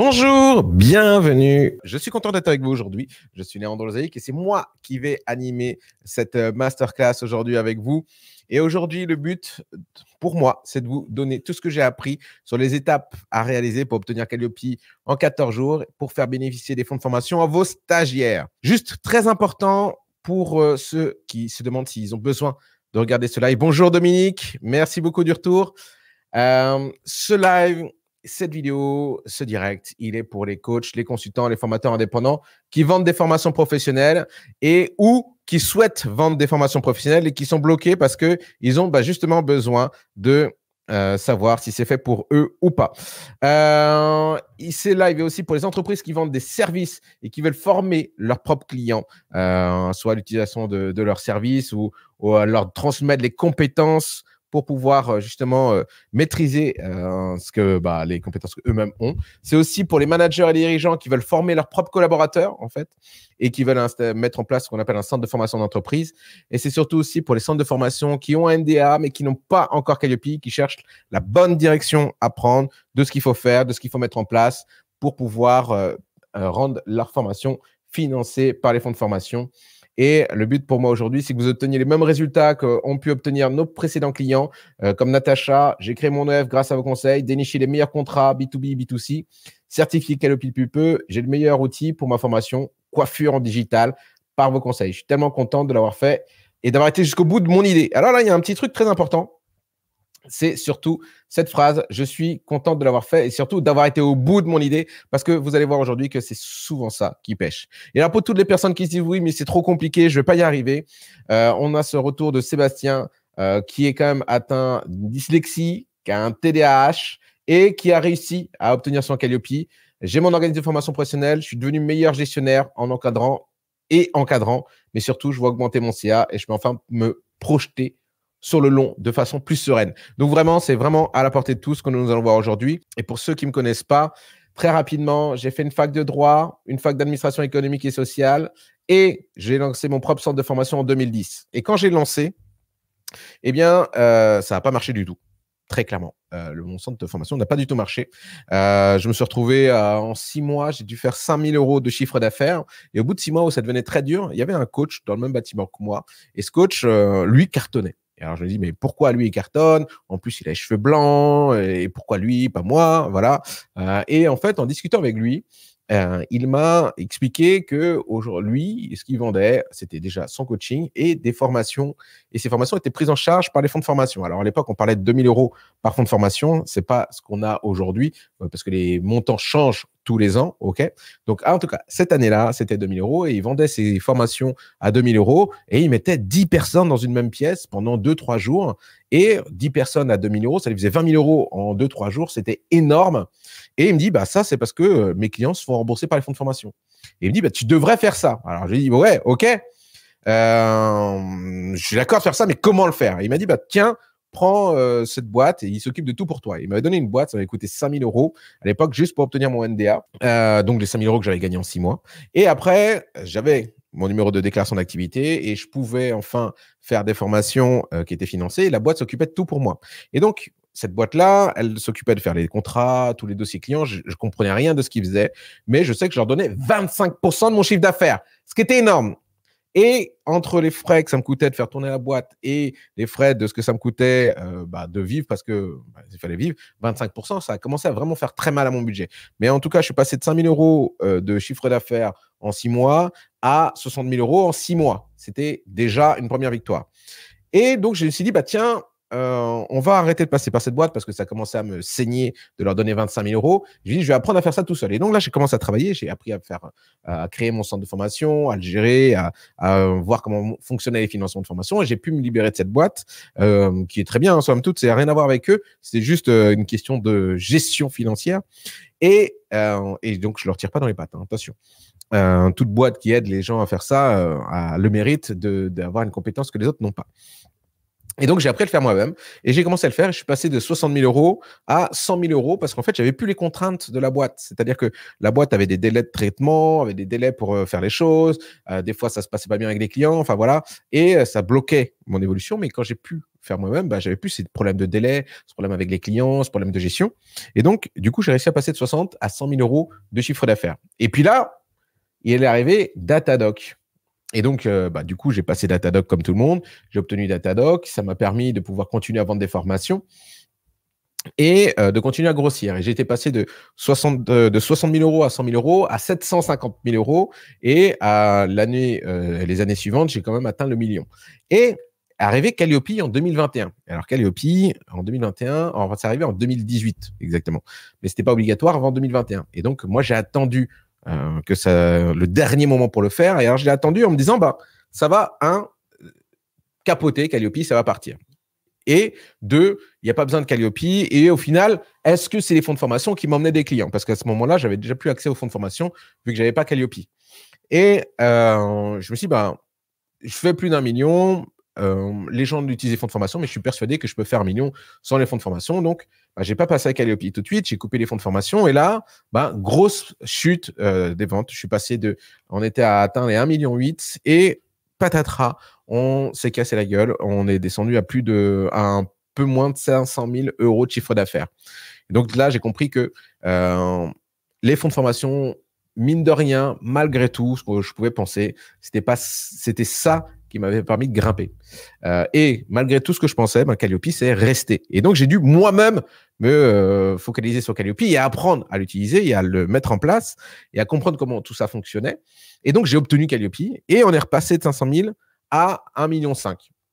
Bonjour, bienvenue. Je suis content d'être avec vous aujourd'hui. Je suis Léandre Lozaïc et c'est moi qui vais animer cette euh, masterclass aujourd'hui avec vous. Et aujourd'hui, le but pour moi, c'est de vous donner tout ce que j'ai appris sur les étapes à réaliser pour obtenir Calliope en 14 jours pour faire bénéficier des fonds de formation à vos stagiaires. Juste très important pour euh, ceux qui se demandent s'ils ont besoin de regarder ce live. Bonjour Dominique, merci beaucoup du retour. Euh, ce live, cette vidéo, ce direct, il est pour les coachs, les consultants, les formateurs indépendants qui vendent des formations professionnelles et ou qui souhaitent vendre des formations professionnelles et qui sont bloqués parce qu'ils ont bah, justement besoin de euh, savoir si c'est fait pour eux ou pas. Euh, c'est live et aussi pour les entreprises qui vendent des services et qui veulent former leurs propres clients, euh, soit l'utilisation de, leurs services ou, ou leur transmettre les compétences pour pouvoir euh, justement euh, maîtriser euh, ce que bah, les compétences qu'eux-mêmes ont. C'est aussi pour les managers et les dirigeants qui veulent former leurs propres collaborateurs en fait et qui veulent mettre en place ce qu'on appelle un centre de formation d'entreprise. Et c'est surtout aussi pour les centres de formation qui ont un NDA, mais qui n'ont pas encore Calliope, qui cherchent la bonne direction à prendre de ce qu'il faut faire, de ce qu'il faut mettre en place pour pouvoir rendre leur formation financée par les fonds de formation et le but pour moi aujourd'hui, c'est que vous obteniez les mêmes résultats qu'ont pu obtenir nos précédents clients, euh, comme Natacha. J'ai créé mon OF e grâce à vos conseils, d'énicher les meilleurs contrats B2B, B2C, certifié Calopi plus peu. J'ai le meilleur outil pour ma formation coiffure en digital par vos conseils. Je suis tellement content de l'avoir fait et d'avoir été jusqu'au bout de mon idée. Alors là, il y a un petit truc très important c'est surtout cette phrase. Je suis contente de l'avoir fait et surtout d'avoir été au bout de mon idée parce que vous allez voir aujourd'hui que c'est souvent ça qui pêche. Et là, pour toutes les personnes qui se disent oui, mais c'est trop compliqué, je ne vais pas y arriver, euh, on a ce retour de Sébastien euh, qui est quand même atteint d'une dyslexie, qui a un TDAH et qui a réussi à obtenir son Calliope. J'ai mon organisme de formation professionnelle, je suis devenu meilleur gestionnaire en encadrant et encadrant, mais surtout, je vois augmenter mon CA et je peux enfin me projeter sur le long de façon plus sereine. Donc vraiment, c'est vraiment à la portée de tous ce que nous allons voir aujourd'hui. Et pour ceux qui ne me connaissent pas, très rapidement, j'ai fait une fac de droit, une fac d'administration économique et sociale, et j'ai lancé mon propre centre de formation en 2010. Et quand j'ai lancé, eh bien, euh, ça n'a pas marché du tout très clairement. Euh, mon centre de formation n'a pas du tout marché. Euh, je me suis retrouvé en six mois, j'ai dû faire 5000 euros de chiffre d'affaires. Et au bout de six mois où ça devenait très dur, il y avait un coach dans le même bâtiment que moi. Et ce coach, lui, cartonnait. Et alors je me dis, mais pourquoi lui, il cartonne En plus, il a les cheveux blancs, et pourquoi lui, pas moi Voilà. Euh, et en fait, en discutant avec lui, euh, il m'a expliqué que aujourd'hui, ce qu'il vendait, c'était déjà son coaching et des formations. Et ces formations étaient prises en charge par les fonds de formation. Alors à l'époque, on parlait de 2000 euros par fonds de formation. C'est pas ce qu'on a aujourd'hui euh, parce que les montants changent tous les ans. OK Donc, ah, en tout cas, cette année-là, c'était 2000 euros et il vendait ses formations à 2000 euros et il mettait 10 personnes dans une même pièce pendant deux trois jours. Et 10 personnes à 2000 euros, ça lui faisait 20 000 euros en deux trois jours. C'était énorme. Et il me dit, bah, ça, c'est parce que euh, mes clients se font rembourser par les fonds de formation. Et il me dit, bah, tu devrais faire ça. Alors, je lui dis, ouais, OK. Euh, je suis d'accord de faire ça, mais comment le faire Il m'a dit, bah, tiens, prends euh, cette boîte et il s'occupe de tout pour toi. Il m'avait donné une boîte, ça m'avait coûté 5000 euros à l'époque juste pour obtenir mon NDA, euh, donc les 5000 euros que j'avais gagné en six mois. Et après, j'avais mon numéro de déclaration d'activité et je pouvais enfin faire des formations euh, qui étaient financées la boîte s'occupait de tout pour moi. Et donc, cette boîte-là, elle s'occupait de faire les contrats, tous les dossiers clients. Je, ne comprenais rien de ce qu'ils faisaient, mais je sais que je leur donnais 25% de mon chiffre d'affaires, ce qui était énorme. Et entre les frais que ça me coûtait de faire tourner la boîte et les frais de ce que ça me coûtait euh, bah, de vivre, parce que bah, il fallait vivre, 25%, ça a commencé à vraiment faire très mal à mon budget. Mais en tout cas, je suis passé de 5 000 euros euh, de chiffre d'affaires en 6 mois à 60 000 euros en 6 mois. C'était déjà une première victoire. Et donc, je me suis dit, bah, tiens, euh, on va arrêter de passer par cette boîte parce que ça commençait à me saigner de leur donner 25 000 euros. Je dis, je vais apprendre à faire ça tout seul. Et donc là, j'ai commencé à travailler, j'ai appris à faire, à créer mon centre de formation, à le gérer, à, voir comment fonctionnaient les financements de formation. Et j'ai pu me libérer de cette boîte, euh, qui est très bien en hein, somme toute. C'est rien à voir avec eux. C'est juste euh, une question de gestion financière. Et, donc, je leur tire pas dans les pattes. Hein, attention. toute boîte qui aide les gens à faire ça a le mérite d'avoir une compétence que les autres n'ont pas. Et donc, j'ai appris à le faire moi-même. Et j'ai commencé à le faire. je suis passé de 60 000 euros à 100 000 euros parce qu'en fait, j'avais plus les contraintes de la boîte. C'est-à-dire que la boîte avait des délais de traitement, avait des délais pour euh, faire les choses. Euh, des fois, ça se passait pas bien avec les clients. Enfin, voilà. Et euh, ça bloquait mon évolution. Mais quand j'ai pu faire moi-même, bah, j'avais plus ces problèmes de délais, ce problème avec les clients, ce problème de gestion. Et donc, du coup, j'ai réussi à passer de 60 à 100 000 euros de chiffre d'affaires. Et puis là, il est arrivé Datadoc. Et donc, euh, bah, du coup, j'ai passé Datadoc comme tout le monde. J'ai obtenu Datadoc. Ça m'a permis de pouvoir continuer à vendre des formations et euh, de continuer à grossir. Et j'étais passé de 60, euh, de, 000 euros à 100 000 euros à 750 000 euros. Et à l'année, les années suivantes, j'ai quand même atteint le million. Et arrivé Calliope en 2021. Alors Calliope en 2021, c'est arrivé en 2018 exactement, mais ce n'était pas obligatoire avant 2021. Et donc moi j'ai attendu euh, que ça, le dernier moment pour le faire. Et alors, je l'ai attendu en me disant, bah, ça va, un, capoter Calliope, ça va partir. Et deux, il n'y a pas besoin de Calliope. Et au final, est-ce que c'est les fonds de formation qui m'emmenaient des clients Parce qu'à ce moment-là, j'avais déjà plus accès aux fonds de formation vu que j'avais pas Calliope. Et euh, je me suis dit, bah, je fais plus d'un million, euh, les gens utilisent les fonds de formation, mais je suis persuadé que je peux faire un million sans les fonds de formation. Donc, bah, j'ai pas passé à Calliope tout de suite, j'ai coupé les fonds de formation. Et là, bah, grosse chute euh, des ventes. Je suis passé de, on était à atteindre les 1,8 million et patatras, on s'est cassé la gueule. On est descendu à plus de, un peu moins de 500 000 euros de chiffre d'affaires. Donc là, j'ai compris que euh, les fonds de formation mine de rien, malgré tout, ce que je pouvais penser, c'était pas, c'était ça qui m'avait permis de grimper. Euh, et malgré tout ce que je pensais, ben, Calliope, s'est resté. Et donc, j'ai dû moi-même me euh, focaliser sur Calliope et apprendre à l'utiliser et à le mettre en place et à comprendre comment tout ça fonctionnait. Et donc, j'ai obtenu Calliope et on est repassé de 500 000 à 1,5 million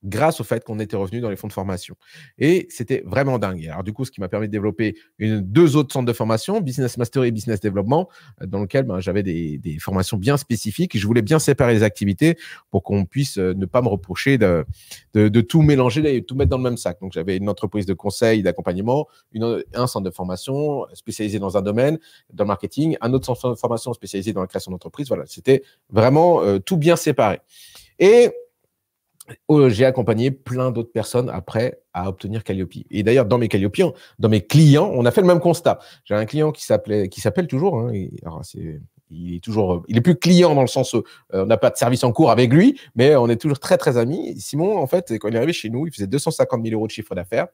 grâce au fait qu'on était revenu dans les fonds de formation. Et c'était vraiment dingue. Alors du coup, ce qui m'a permis de développer une, deux autres centres de formation, Business Mastery et Business Development, euh, dans lequel ben, j'avais des, formations bien spécifiques. Et je voulais bien séparer les activités pour qu'on puisse euh, ne pas me reprocher de, de, tout mélanger et tout mettre dans le même sac. Donc j'avais une entreprise de conseil, d'accompagnement, un centre de formation euh, spécialisé dans un domaine, dans le marketing, un autre centre de formation spécialisé dans la création d'entreprise. Voilà, c'était vraiment tout bien séparé. Et Oh, j'ai accompagné plein d'autres personnes après à obtenir Calliope. Et d'ailleurs, dans mes Calliope, dans mes clients, on a fait le même constat. J'ai un client qui s'appelait, qui s'appelle toujours. Hein, il est toujours, euh, il est plus client dans le sens, où euh, euh, on n'a pas de service en cours avec lui, mais on est toujours très très amis. Simon, en fait, quand il est arrivé chez nous, il faisait 250 000 euros de chiffre d'affaires.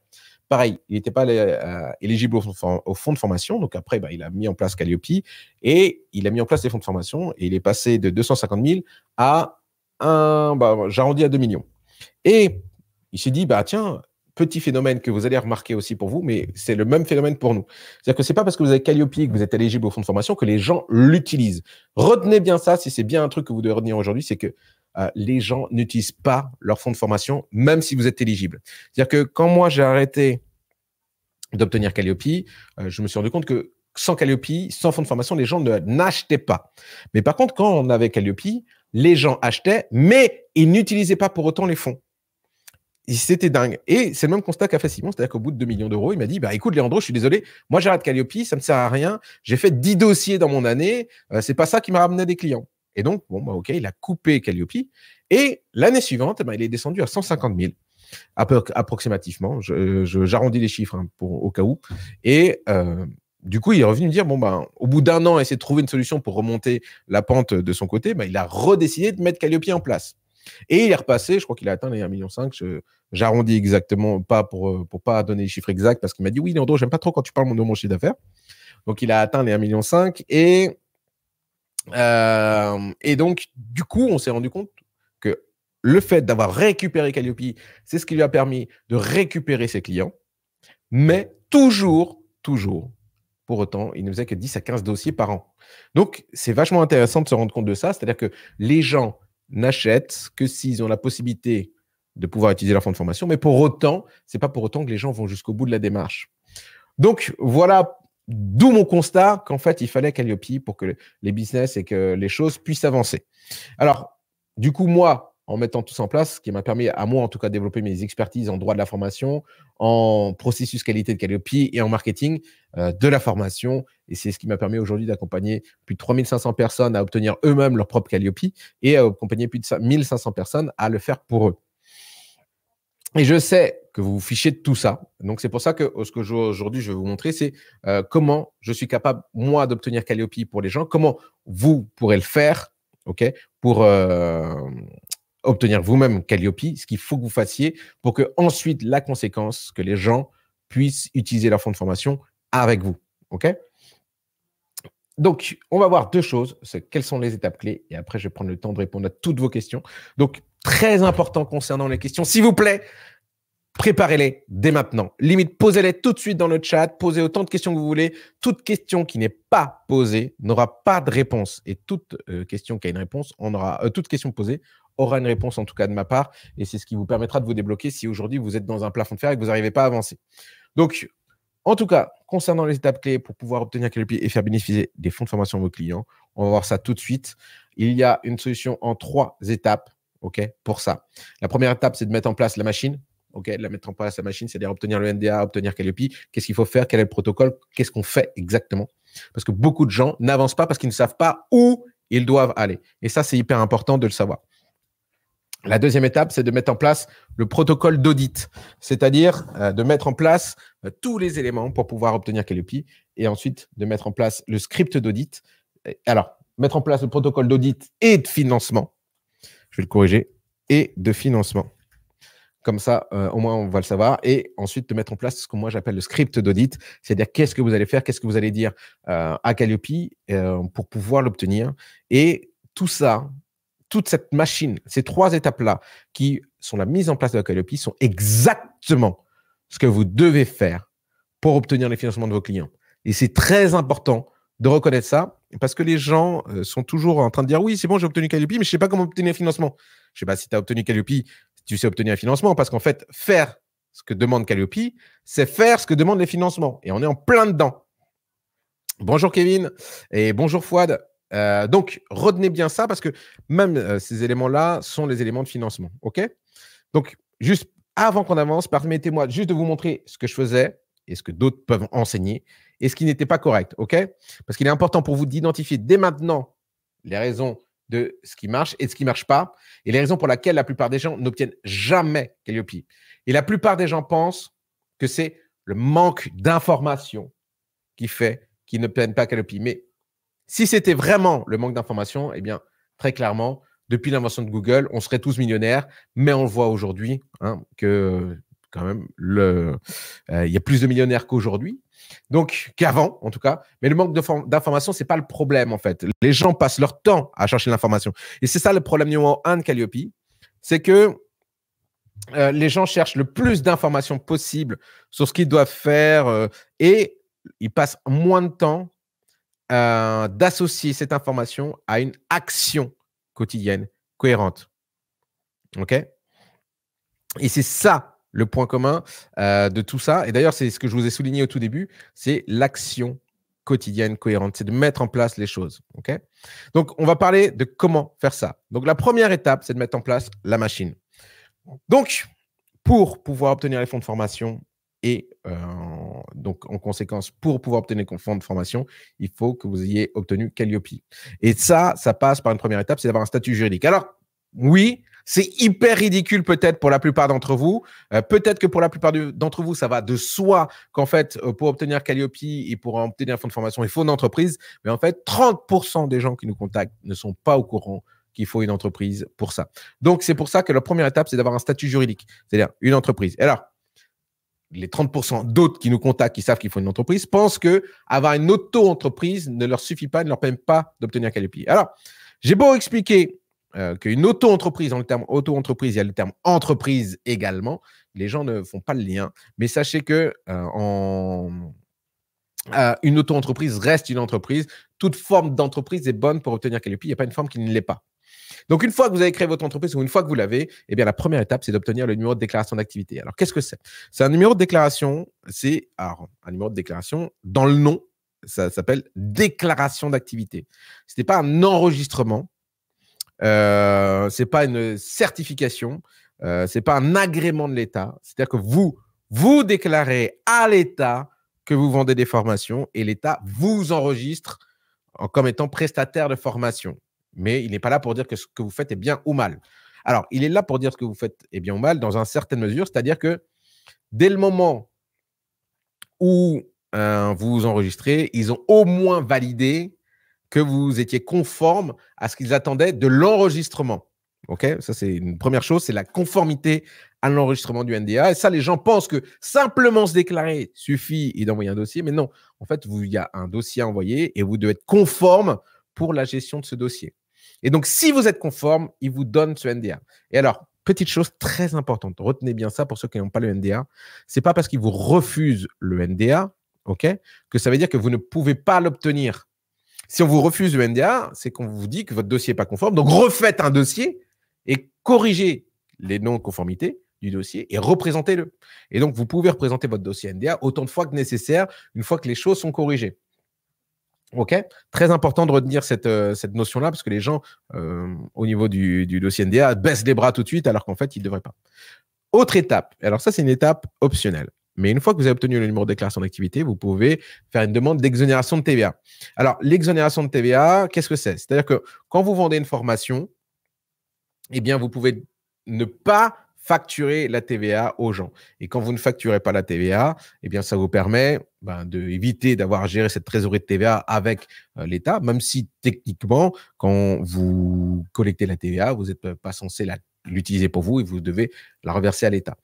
Pareil, il n'était pas éligible au, fonds de formation. Donc après, bah, il a mis en place Calliope et il a mis en place les fonds de formation et il est passé de 250 000 à bah, j'arrondis à 2 millions. Et il s'est dit, bah tiens, petit phénomène que vous allez remarquer aussi pour vous, mais c'est le même phénomène pour nous. C'est-à-dire que c'est pas parce que vous avez Calliope que vous êtes éligible au fonds de formation que les gens l'utilisent. Retenez bien ça, si c'est bien un truc que vous devez retenir aujourd'hui, c'est que euh, les gens n'utilisent pas leur fonds de formation, même si vous êtes éligible. C'est-à-dire que quand moi j'ai arrêté d'obtenir Calliope, euh, je me suis rendu compte que sans Calliope, sans fonds de formation, les gens ne n'achetaient pas. Mais par contre, quand on avait Calliope, les gens achetaient, mais ils n'utilisaient pas pour autant les fonds. C'était dingue. Et c'est le même constat qu'a fait Simon, c'est-à-dire qu'au bout de 2 millions d'euros, il m'a dit bah, écoute, Léandro, je suis désolé, moi j'arrête Calliope, ça ne sert à rien, j'ai fait 10 dossiers dans mon année, euh, c'est pas ça qui m'a ramené des clients. Et donc, bon, bah, ok, il a coupé Calliope. Et l'année suivante, eh ben, il est descendu à 150 000, approximativement. J'arrondis je, les chiffres hein, pour, au cas où. Et euh, du coup, il est revenu me dire, bon, ben, au bout d'un an, essayer de trouver une solution pour remonter la pente de son côté, ben, il a redécidé de mettre Calliope en place. Et il est repassé, je crois qu'il a atteint les 1,5 million. J'arrondis exactement, pas pour, euh, pour pas donner les chiffres exacts, parce qu'il m'a dit, oui, Leandro, j'aime pas trop quand tu parles de mon chiffre d'affaires. Donc, il a atteint les 1,5 million. Et, euh, et donc, du coup, on s'est rendu compte que le fait d'avoir récupéré Calliope, c'est ce qui lui a permis de récupérer ses clients, mais toujours, toujours, pour autant, il ne faisait que 10 à 15 dossiers par an. Donc, c'est vachement intéressant de se rendre compte de ça. C'est-à-dire que les gens n'achètent que s'ils ont la possibilité de pouvoir utiliser leur fonds de formation. Mais pour autant, c'est pas pour autant que les gens vont jusqu'au bout de la démarche. Donc, voilà D'où mon constat qu'en fait, il fallait Calliope pour que les business et que les choses puissent avancer. Alors, du coup, moi, en mettant tout ça en place, ce qui m'a permis à moi en tout cas de développer mes expertises en droit de la formation, en processus qualité de Calliope et en marketing euh, de la formation. Et c'est ce qui m'a permis aujourd'hui d'accompagner plus de 3500 personnes à obtenir eux-mêmes leur propre Calliope et à accompagner plus de 1500 personnes à le faire pour eux. Et je sais que vous vous fichez de tout ça. Donc, c'est pour ça que ce que aujourd'hui, je vais vous montrer, c'est euh, comment je suis capable, moi, d'obtenir Calliope pour les gens, comment vous pourrez le faire, OK, pour, euh, obtenir vous-même Calliope, ce qu'il faut que vous fassiez pour que ensuite la conséquence, que les gens puissent utiliser leur fonds de formation avec vous. OK donc, on va voir deux choses, quelles sont les étapes clés, et après, je vais prendre le temps de répondre à toutes vos questions. Donc, très important concernant les questions, s'il vous plaît, préparez-les dès maintenant. Limite, posez-les tout de suite dans le chat, posez autant de questions que vous voulez. Toute question qui n'est pas posée n'aura pas de réponse, et toute euh, question qui a une réponse, on aura, euh, toute question posée, aura une réponse en tout cas de ma part. Et c'est ce qui vous permettra de vous débloquer si aujourd'hui vous êtes dans un plafond de fer et que vous n'arrivez pas à avancer. Donc, en tout cas, concernant les étapes clés pour pouvoir obtenir Calliope et faire bénéficier des fonds de formation à vos clients, on va voir ça tout de suite. Il y a une solution en trois étapes ok, pour ça. La première étape, c'est de mettre en place la machine. OK, la mettre en place la machine, c'est-à-dire obtenir le NDA, obtenir Calliope. Qu'est-ce qu'il faut faire Quel est le protocole Qu'est-ce qu'on fait exactement Parce que beaucoup de gens n'avancent pas parce qu'ils ne savent pas où ils doivent aller. Et ça, c'est hyper important de le savoir. La deuxième étape, c'est de mettre en place le protocole d'audit, c'est-à-dire euh, de mettre en place euh, tous les éléments pour pouvoir obtenir Calliope et ensuite de mettre en place le script d'audit. Alors, mettre en place le protocole d'audit et de financement. Je vais le corriger. Et de financement. Comme ça, euh, au moins, on va le savoir. Et ensuite, de mettre en place ce que moi j'appelle le script d'audit, c'est-à-dire qu'est-ce que vous allez faire, qu'est-ce que vous allez dire à Calliope pour pouvoir l'obtenir. Et tout ça, toute cette machine, ces trois étapes-là, qui sont la mise en place de la calliope, sont exactement ce que vous devez faire pour obtenir les financements de vos clients. Et c'est très important de reconnaître ça parce que les gens euh, sont toujours en train de dire oui, c'est bon, j'ai obtenu Calliope, mais je ne sais pas comment obtenir un financement. Je ne sais pas si tu as obtenu Calliope, tu sais obtenir un financement parce qu'en fait, faire ce que demande Calliope, c'est faire ce que demandent les financements. Et on est en plein dedans. Bonjour Kevin et bonjour Fouad. Euh, donc, retenez bien ça parce que même euh, ces éléments-là sont les éléments de financement. OK Donc, juste avant qu'on avance, permettez-moi juste de vous montrer ce que je faisais et ce que d'autres peuvent enseigner et ce qui n'était pas correct. OK Parce qu'il est important pour vous d'identifier dès maintenant les raisons de ce qui marche et de ce qui ne marche pas et les raisons pour lesquelles la plupart des gens n'obtiennent jamais Calliope. Et la plupart des gens pensent que c'est le manque d'information qui fait qu'ils ne prennent pas Calliope. Mais si c'était vraiment le manque d'information, eh bien, très clairement, depuis l'invention de Google, on serait tous millionnaires, mais on voit aujourd'hui hein, que quand même, euh, il y a plus de millionnaires qu'aujourd'hui, donc qu'avant en tout cas. Mais le manque d'information, c'est pas le problème en fait. Les gens passent leur temps à chercher l'information, et c'est ça le problème numéro un de Calliope, c'est que euh, les gens cherchent le plus d'informations possible sur ce qu'ils doivent faire euh, et ils passent moins de temps euh, d'associer cette information à une action quotidienne cohérente. OK Et c'est ça le point commun euh, de tout ça. Et d'ailleurs, c'est ce que je vous ai souligné au tout début, c'est l'action quotidienne cohérente, c'est de mettre en place les choses. OK Donc, on va parler de comment faire ça. Donc, la première étape, c'est de mettre en place la machine. Donc, pour pouvoir obtenir les fonds de formation et euh, donc, en conséquence, pour pouvoir obtenir un fonds de formation, il faut que vous ayez obtenu Calliope. Et ça, ça passe par une première étape, c'est d'avoir un statut juridique. Alors, oui, c'est hyper ridicule peut-être pour la plupart d'entre vous. Euh, peut-être que pour la plupart d'entre vous, ça va de soi qu'en fait, euh, pour obtenir Calliope et pour obtenir un fonds de formation, il faut une entreprise. Mais en fait, 30% des gens qui nous contactent ne sont pas au courant qu'il faut une entreprise pour ça. Donc, c'est pour ça que la première étape, c'est d'avoir un statut juridique, c'est-à-dire une entreprise. alors, les 30% d'autres qui nous contactent, qui savent qu'ils font une entreprise, pensent que avoir une auto-entreprise ne leur suffit pas, ne leur permet pas d'obtenir Calliope. Alors, j'ai beau expliquer euh, qu'une auto-entreprise, dans le terme auto-entreprise, il y a le terme entreprise également. Les gens ne font pas le lien. Mais sachez que euh, euh, une auto-entreprise reste une entreprise. Toute forme d'entreprise est bonne pour obtenir Calliope. Il n'y a pas une forme qui ne l'est pas. Donc, une fois que vous avez créé votre entreprise ou une fois que vous l'avez, eh bien, la première étape, c'est d'obtenir le numéro de déclaration d'activité. Alors, qu'est-ce que c'est C'est un numéro de déclaration, c'est un numéro de déclaration dans le nom, ça s'appelle déclaration d'activité. Ce n'est pas un enregistrement, euh, ce n'est pas une certification, euh, ce n'est pas un agrément de l'État. C'est-à-dire que vous, vous déclarez à l'État que vous vendez des formations et l'État vous enregistre comme étant prestataire de formation mais il n'est pas là pour dire que ce que vous faites est bien ou mal. Alors, il est là pour dire ce que vous faites est bien ou mal dans une certaine mesure, c'est-à-dire que dès le moment où euh, vous vous enregistrez, ils ont au moins validé que vous étiez conforme à ce qu'ils attendaient de l'enregistrement. OK Ça, c'est une première chose, c'est la conformité à l'enregistrement du NDA. Et ça, les gens pensent que simplement se déclarer suffit et d'envoyer un dossier. Mais non, en fait, il y a un dossier à envoyer et vous devez être conforme pour la gestion de ce dossier. Et donc, si vous êtes conforme, il vous donne ce NDA. Et alors, petite chose très importante, retenez bien ça pour ceux qui n'ont pas le NDA, c'est pas parce qu'ils vous refusent le NDA, ok, que ça veut dire que vous ne pouvez pas l'obtenir. Si on vous refuse le NDA, c'est qu'on vous dit que votre dossier n'est pas conforme. Donc, refaites un dossier et corrigez les non-conformités du dossier et représentez-le. Et donc, vous pouvez représenter votre dossier NDA autant de fois que nécessaire une fois que les choses sont corrigées. Ok, très important de retenir cette, euh, cette notion-là parce que les gens, euh, au niveau du, du, dossier NDA, baissent les bras tout de suite alors qu'en fait, ils ne devraient pas. Autre étape, alors ça, c'est une étape optionnelle. Mais une fois que vous avez obtenu le numéro de déclaration d'activité, vous pouvez faire une demande d'exonération de TVA. Alors, l'exonération de TVA, qu'est-ce que c'est C'est-à-dire que quand vous vendez une formation, eh bien, vous pouvez ne pas facturer la TVA aux gens. Et quand vous ne facturez pas la TVA, eh bien, ça vous permet ben, d'éviter d'avoir géré gérer cette trésorerie de TVA avec euh, l'État, même si techniquement, quand vous collectez la TVA, vous n'êtes pas censé la l'utiliser pour vous et vous devez la reverser à l'État.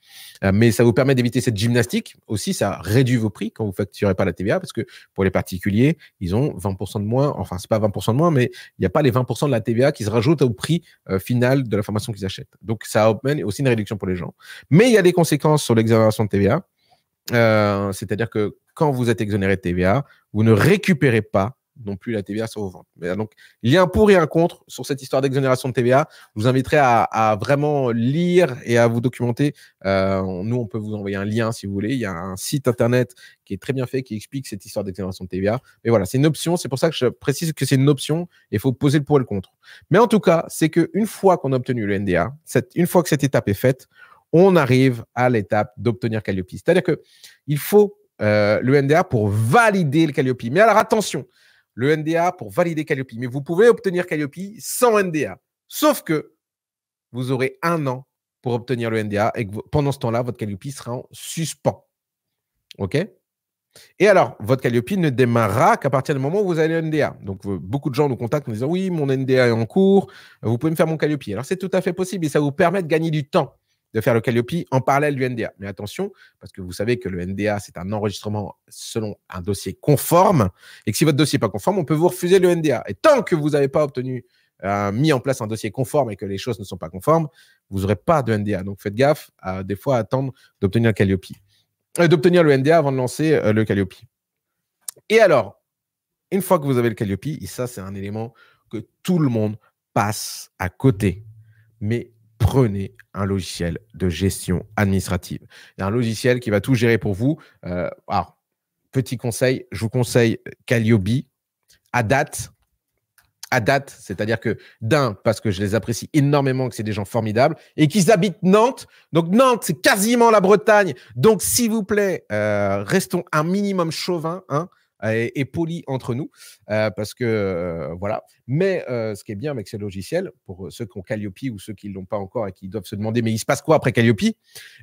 Euh, mais ça vous permet d'éviter cette gymnastique. Aussi, ça réduit vos prix quand vous ne facturez pas la TVA parce que pour les particuliers, ils ont 20% de moins. Enfin, ce n'est pas 20% de moins, mais il n'y a pas les 20% de la TVA qui se rajoutent au prix euh, final de la formation qu'ils achètent. Donc, ça amène aussi une réduction pour les gens. Mais il y a des conséquences sur l'exonération de TVA. Euh, c'est-à-dire que quand vous êtes exonéré de TVA, vous ne récupérez pas non plus la TVA sur vos ventes. Euh, donc, il y a un pour et un contre sur cette histoire d'exonération de TVA. Je vous inviterai à, vraiment lire et à vous documenter. Euh, nous, on peut vous envoyer un lien si vous voulez. Il y a un site internet qui est très bien fait qui explique cette histoire d'exonération de TVA. Mais voilà, c'est une option. C'est pour ça que je précise que c'est une option. Il faut poser le pour et le contre. Mais en tout cas, c'est qu'une fois qu'on a obtenu le NDA, une fois que cette étape est faite, on arrive à l'étape d'obtenir Calliope. C'est-à-dire que il faut euh, le NDA pour valider le Calliope. Mais alors attention, le NDA pour valider Calliope. Mais vous pouvez obtenir Calliope sans NDA. Sauf que vous aurez un an pour obtenir le NDA et que pendant ce temps-là, votre Calliope sera en suspens. OK et alors, votre Calliope ne démarrera qu'à partir du moment où vous avez le NDA. Donc, beaucoup de gens nous contactent en disant Oui, mon NDA est en cours, vous pouvez me faire mon Calliope. Alors, c'est tout à fait possible et ça vous permet de gagner du temps de faire le Calliope en parallèle du NDA. Mais attention, parce que vous savez que le NDA, c'est un enregistrement selon un dossier conforme, et que si votre dossier n'est pas conforme, on peut vous refuser le NDA. Et tant que vous n'avez pas obtenu, euh, mis en place un dossier conforme et que les choses ne sont pas conformes, vous n'aurez pas de NDA. Donc faites gaffe des fois attendre d'obtenir Calliope. Euh, d'obtenir le NDA avant de lancer euh, le Calliope. Et alors, une fois que vous avez le Calliope, et ça c'est un élément que tout le monde passe à côté, mais prenez un logiciel de gestion administrative. un logiciel qui va tout gérer pour vous. Euh, alors, petit conseil, je vous conseille Calliobi À date, à date, c'est-à-dire que d'un, parce que je les apprécie énormément, que c'est des gens formidables, et qu'ils habitent Nantes. Donc Nantes, c'est quasiment la Bretagne. Donc s'il vous plaît, euh, restons un minimum chauvin. Hein et, euh, poli entre nous, euh, parce que euh, voilà. Mais ce qui est bien avec ce logiciel, pour ceux qui ont Calliope ou ceux qui ne l'ont pas encore et qui doivent se demander, mais il se passe quoi après Calliope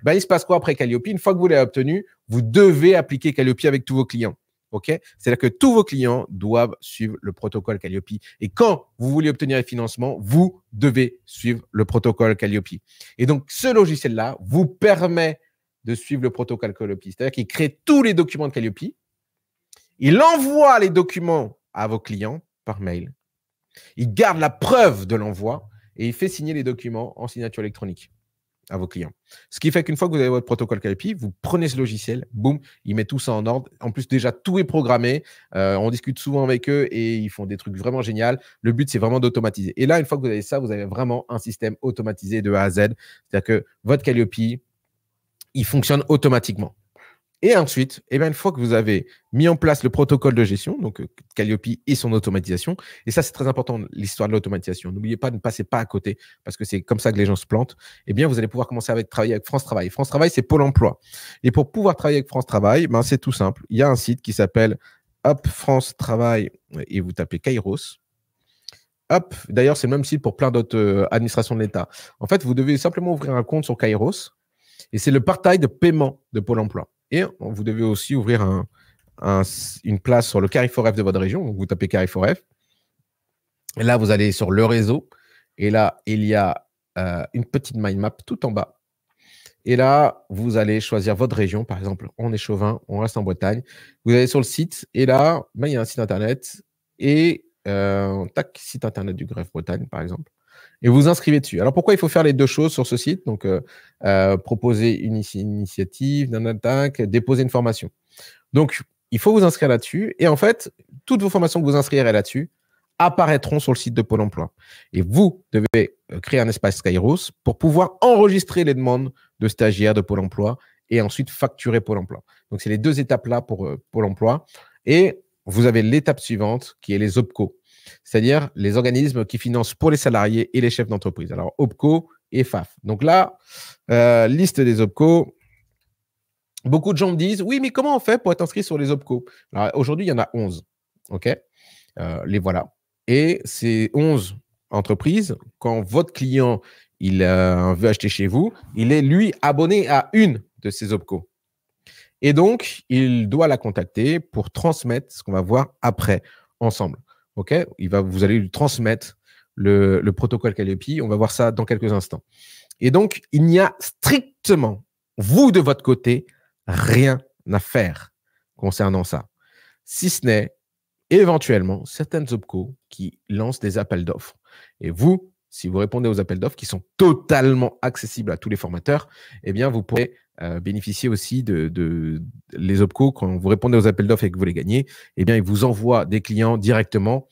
ben, Il se passe quoi après Calliope Une fois que vous l'avez obtenu, vous devez appliquer Calliope avec tous vos clients. ok C'est-à-dire que tous vos clients doivent suivre le protocole Calliope. Et quand vous voulez obtenir un financement vous devez suivre le protocole Calliope. Et donc, ce logiciel-là vous permet de suivre le protocole Calliope. C'est-à-dire qu'il crée tous les documents de Calliope. Il envoie les documents à vos clients par mail. Il garde la preuve de l'envoi et il fait signer les documents en signature électronique à vos clients. Ce qui fait qu'une fois que vous avez votre protocole Calliope, vous prenez ce logiciel, boum, il met tout ça en ordre. En plus, déjà, tout est programmé. Euh, on discute souvent avec eux et ils font des trucs vraiment géniaux. Le but, c'est vraiment d'automatiser. Et là, une fois que vous avez ça, vous avez vraiment un système automatisé de A à Z. C'est-à-dire que votre Calliope, il fonctionne automatiquement. Et ensuite, eh bien, une fois que vous avez mis en place le protocole de gestion, donc euh, Calliope et son automatisation, et ça c'est très important, l'histoire de l'automatisation, n'oubliez pas de ne passer pas à côté, parce que c'est comme ça que les gens se plantent, eh bien, vous allez pouvoir commencer à travailler avec France Travail. France Travail, c'est Pôle Emploi. Et pour pouvoir travailler avec France Travail, ben, c'est tout simple. Il y a un site qui s'appelle Hop France Travail, et vous tapez Kairos. Hop, d'ailleurs, c'est le même site pour plein d'autres euh, administrations de l'État. En fait, vous devez simplement ouvrir un compte sur Kairos, et c'est le partage de paiement de Pôle Emploi. Et vous devez aussi ouvrir une place sur le Carrefour-F de votre région. Vous tapez Carrefour-F. Et là, vous allez sur le réseau. Et là, il y a euh, une petite mind map tout en bas. Et là, vous allez choisir votre région. Par exemple, on est chauvin, on reste en Bretagne. Vous allez sur le site. Et là, ben, il y a un site internet. Et euh, tac, site internet du Greffe Bretagne, par exemple et vous inscrivez dessus. Alors pourquoi il faut faire les deux choses sur ce site Donc euh, euh, proposer une initiative, d'un attaque, déposer une formation. Donc il faut vous inscrire là-dessus et en fait toutes vos formations que vous inscrirez là-dessus apparaîtront sur le site de Pôle Emploi. Et vous devez euh, créer un espace Skyros pour pouvoir enregistrer les demandes de stagiaires de Pôle Emploi et ensuite facturer Pôle Emploi. Donc c'est les deux étapes là pour Pôle Emploi et vous avez l'étape suivante qui est les OPCO c'est-à-dire les organismes qui financent pour les salariés et les chefs d'entreprise. Alors, OPCO et FAF. Donc là, euh, liste des OPCO. Beaucoup de gens me disent, oui, mais comment on fait pour être inscrit sur les OPCO Aujourd'hui, il y en a 11. OK euh, Les voilà. Et ces 11 entreprises, quand votre client il euh, veut acheter chez vous, il est lui abonné à une de ces OPCO. Et donc, il doit la contacter pour transmettre ce qu'on va voir après ensemble. Ok, il va, vous allez lui transmettre le, le protocole Calliope. On va voir ça dans quelques instants. Et donc, il n'y a strictement, vous de votre côté, rien à faire concernant ça, si ce n'est éventuellement certaines OPCO qui lancent des appels d'offres. Et vous, si vous répondez aux appels d'offres qui sont totalement accessibles à tous les formateurs, eh bien, vous pourrez euh, bénéficier aussi de, de, les OPCO. Quand vous répondez aux appels d'offres et que vous les gagnez, eh bien, ils vous envoient des clients directement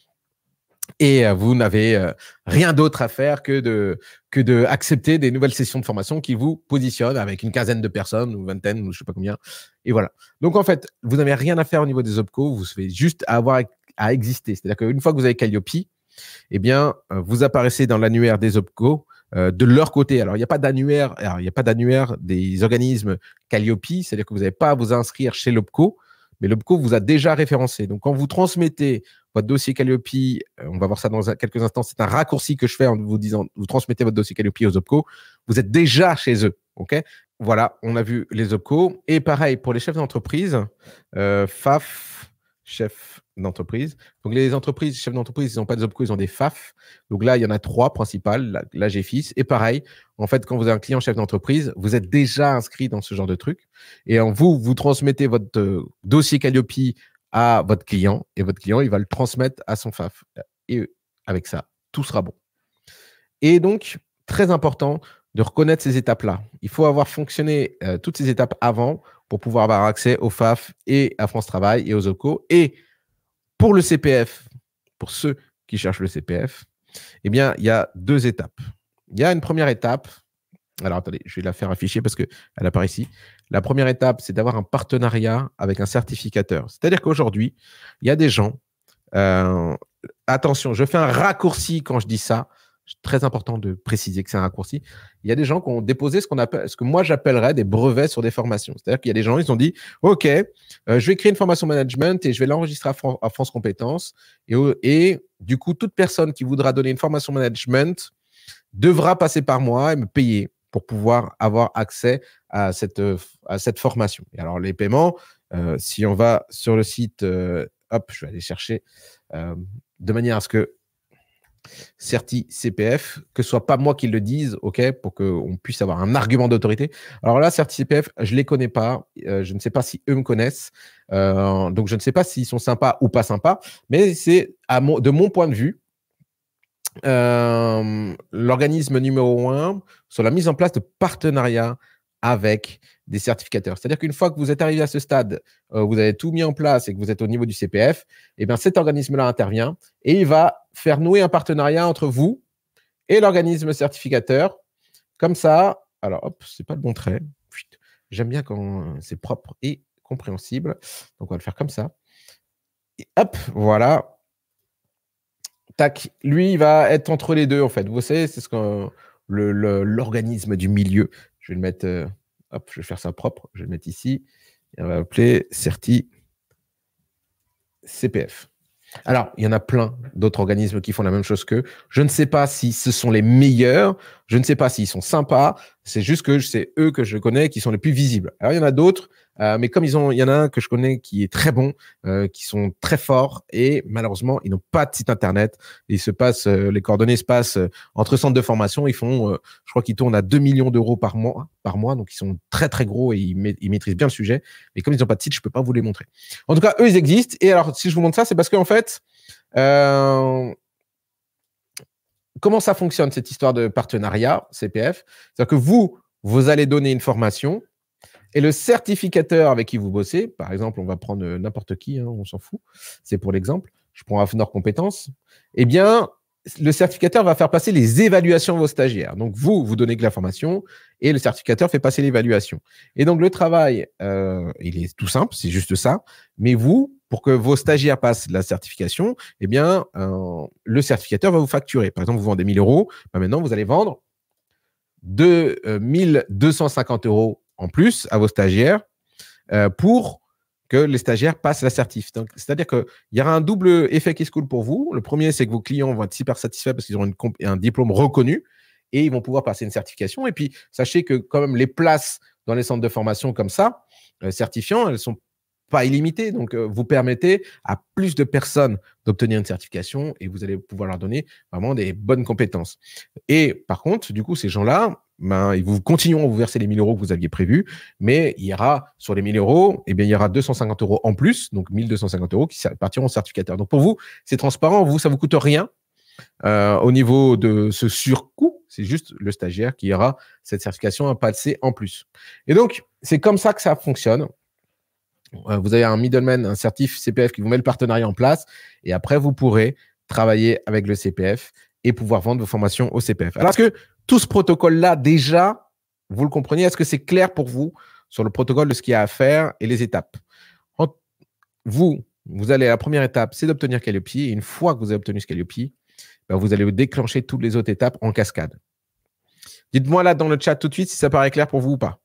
et euh, vous n'avez euh, rien d'autre à faire que de, que de accepter des nouvelles sessions de formation qui vous positionnent avec une quinzaine de personnes ou vingtaine ou je sais pas combien. Et voilà. Donc, en fait, vous n'avez rien à faire au niveau des OPCO. Vous avez juste avoir à exister. C'est-à-dire qu'une fois que vous avez Calliope, eh bien, euh, vous apparaissez dans l'annuaire des OPCO euh, de leur côté. Alors, il n'y a pas d'annuaire, il a pas d'annuaire des organismes Calliope, c'est-à-dire que vous n'avez pas à vous inscrire chez l'OPCO, mais l'OPCO vous a déjà référencé. Donc, quand vous transmettez votre dossier Calliope, euh, on va voir ça dans quelques instants, c'est un raccourci que je fais en vous disant, vous transmettez votre dossier Calliope aux OPCO, vous êtes déjà chez eux. OK Voilà, on a vu les OPCO. Et pareil, pour les chefs d'entreprise, FAF, chef d'entreprise. Donc, les entreprises, chefs d'entreprise, ils n'ont pas de OPCO, ils ont des FAF. Donc là, il y en a trois principales, la, GFIS. Et pareil, en fait, quand vous avez un client chef d'entreprise, vous êtes déjà inscrit dans ce genre de truc. Et en vous, vous transmettez votre euh, dossier Calliope à votre client et votre client, il va le transmettre à son FAF. Et avec ça, tout sera bon. Et donc, très important de reconnaître ces étapes-là. Il faut avoir fonctionné euh, toutes ces étapes avant pour pouvoir avoir accès au FAF et à France Travail et aux OCO. Et pour le CPF, pour ceux qui cherchent le CPF, eh bien, il y a deux étapes. Il y a une première étape. Alors, attendez, je vais la faire afficher parce qu'elle apparaît ici. La première étape, c'est d'avoir un partenariat avec un certificateur. C'est-à-dire qu'aujourd'hui, il y a des gens. Euh, attention, je fais un raccourci quand je dis ça très important de préciser que c'est un raccourci. Il y a des gens qui ont déposé ce qu'on appelle, ce que moi j'appellerais des brevets sur des formations. C'est-à-dire qu'il y a des gens, ils ont dit, OK, euh, je vais créer une formation management et je vais l'enregistrer à, France Compétences. Et, du coup, toute personne qui voudra donner une formation management devra passer par moi et me payer pour pouvoir avoir accès à cette, euh, à cette formation. Et alors, les paiements, euh, si on va sur le site, hop, je vais aller chercher de manière à ce que Certi CPF, que ce soit pas moi qui le dise, ok, pour qu'on puisse avoir un argument d'autorité. Alors là, Certi CPF, je les connais pas, euh, je ne sais pas si eux me connaissent, euh, donc je ne sais pas s'ils sont sympas ou pas sympas, mais c'est de mon point de vue euh, l'organisme numéro un sur la mise en place de partenariats avec des certificateurs. C'est-à-dire qu'une fois que vous êtes arrivé à ce stade, euh, vous avez tout mis en place et que vous êtes au niveau du CPF, eh bien cet organisme-là intervient et il va faire nouer un partenariat entre vous et l'organisme certificateur. Comme ça, alors hop, c'est pas le bon trait. J'aime bien quand c'est propre et compréhensible. Donc on va le faire comme ça. hop, voilà. Tac, lui, il va être entre les deux en fait. Vous savez, c'est ce que l'organisme du milieu. Je vais le mettre. Euh, je vais faire ça propre. Je vais le mettre ici. on va appeler Certi CPF. Alors, il y en a plein d'autres organismes qui font la même chose qu'eux. Je ne sais pas si ce sont les meilleurs, je ne sais pas s'ils sont sympas, c'est juste que c'est eux que je connais qui sont les plus visibles. Alors, il y en a d'autres euh, mais comme ils ont, il y en a un que je connais qui est très bon, euh, qui sont très forts et malheureusement ils n'ont pas de site internet. Ils se passent, euh, les coordonnées se passent euh, entre centres de formation. Ils font, je crois qu'ils tournent à 2 millions d'euros par mois, par mois, donc ils sont très très gros et ils, maîtrisent bien le sujet. Mais comme ils n'ont pas de site, je peux pas vous les montrer. En tout cas, eux ils existent. Et alors si je vous montre ça, c'est parce qu'en fait comment ça fonctionne cette histoire de partenariat CPF C'est-à-dire que vous, vous allez donner une formation et le certificateur avec qui vous bossez, par exemple, on va prendre euh, n'importe qui, hein, on s'en fout, c'est pour l'exemple, je prends AFNOR Compétences, eh bien, le certificateur va faire passer les évaluations à vos stagiaires. Donc, vous, vous donnez de la formation et le certificateur fait passer l'évaluation. Et donc, le travail, euh, il est tout simple, c'est juste ça. Mais vous, pour que vos stagiaires passent la certification, eh bien, euh, le certificateur va vous facturer. Par exemple, vous vendez 1000 euros, bah, maintenant, vous allez vendre 2250 euros en plus à vos stagiaires euh, pour que les stagiaires passent la certif. C'est-à-dire qu'il y aura un double effet qui se coule pour vous. Le premier, c'est que vos clients vont être super satisfaits parce qu'ils ont un diplôme reconnu et ils vont pouvoir passer une certification. Et puis, sachez que quand même, les places dans les centres de formation comme ça, certifiant, euh, certifiants, elles sont pas illimitées. Donc, euh, vous permettez à plus de personnes d'obtenir une certification et vous allez pouvoir leur donner vraiment des bonnes compétences. Et par contre, du coup, ces gens-là, ben, vous continueront à vous verser les 1000 euros que vous aviez prévus, mais il y aura, sur les 1000 euros, eh bien, il y aura 250 euros en plus, donc 1250 euros qui partiront au certificateur. Donc, pour vous, c'est transparent. Vous, ça vous coûte rien. Euh, au niveau de ce surcoût, c'est juste le stagiaire qui aura cette certification à passer en plus. Et donc, c'est comme ça que ça fonctionne. Euh, vous avez un middleman, un certif CPF qui vous met le partenariat en place, et après, vous pourrez travailler avec le CPF et pouvoir vendre vos formations au CPF. Alors, que tout ce protocole-là déjà, vous le comprenez Est-ce que c'est clair pour vous sur le protocole de ce qu'il y a à faire et les étapes Vous, vous allez, la première étape, c'est d'obtenir Calliope. Et une fois que vous avez obtenu ce Calliope, ben, vous allez déclencher toutes les autres étapes en cascade. Dites-moi là dans le chat tout de suite si ça paraît clair pour vous ou pas.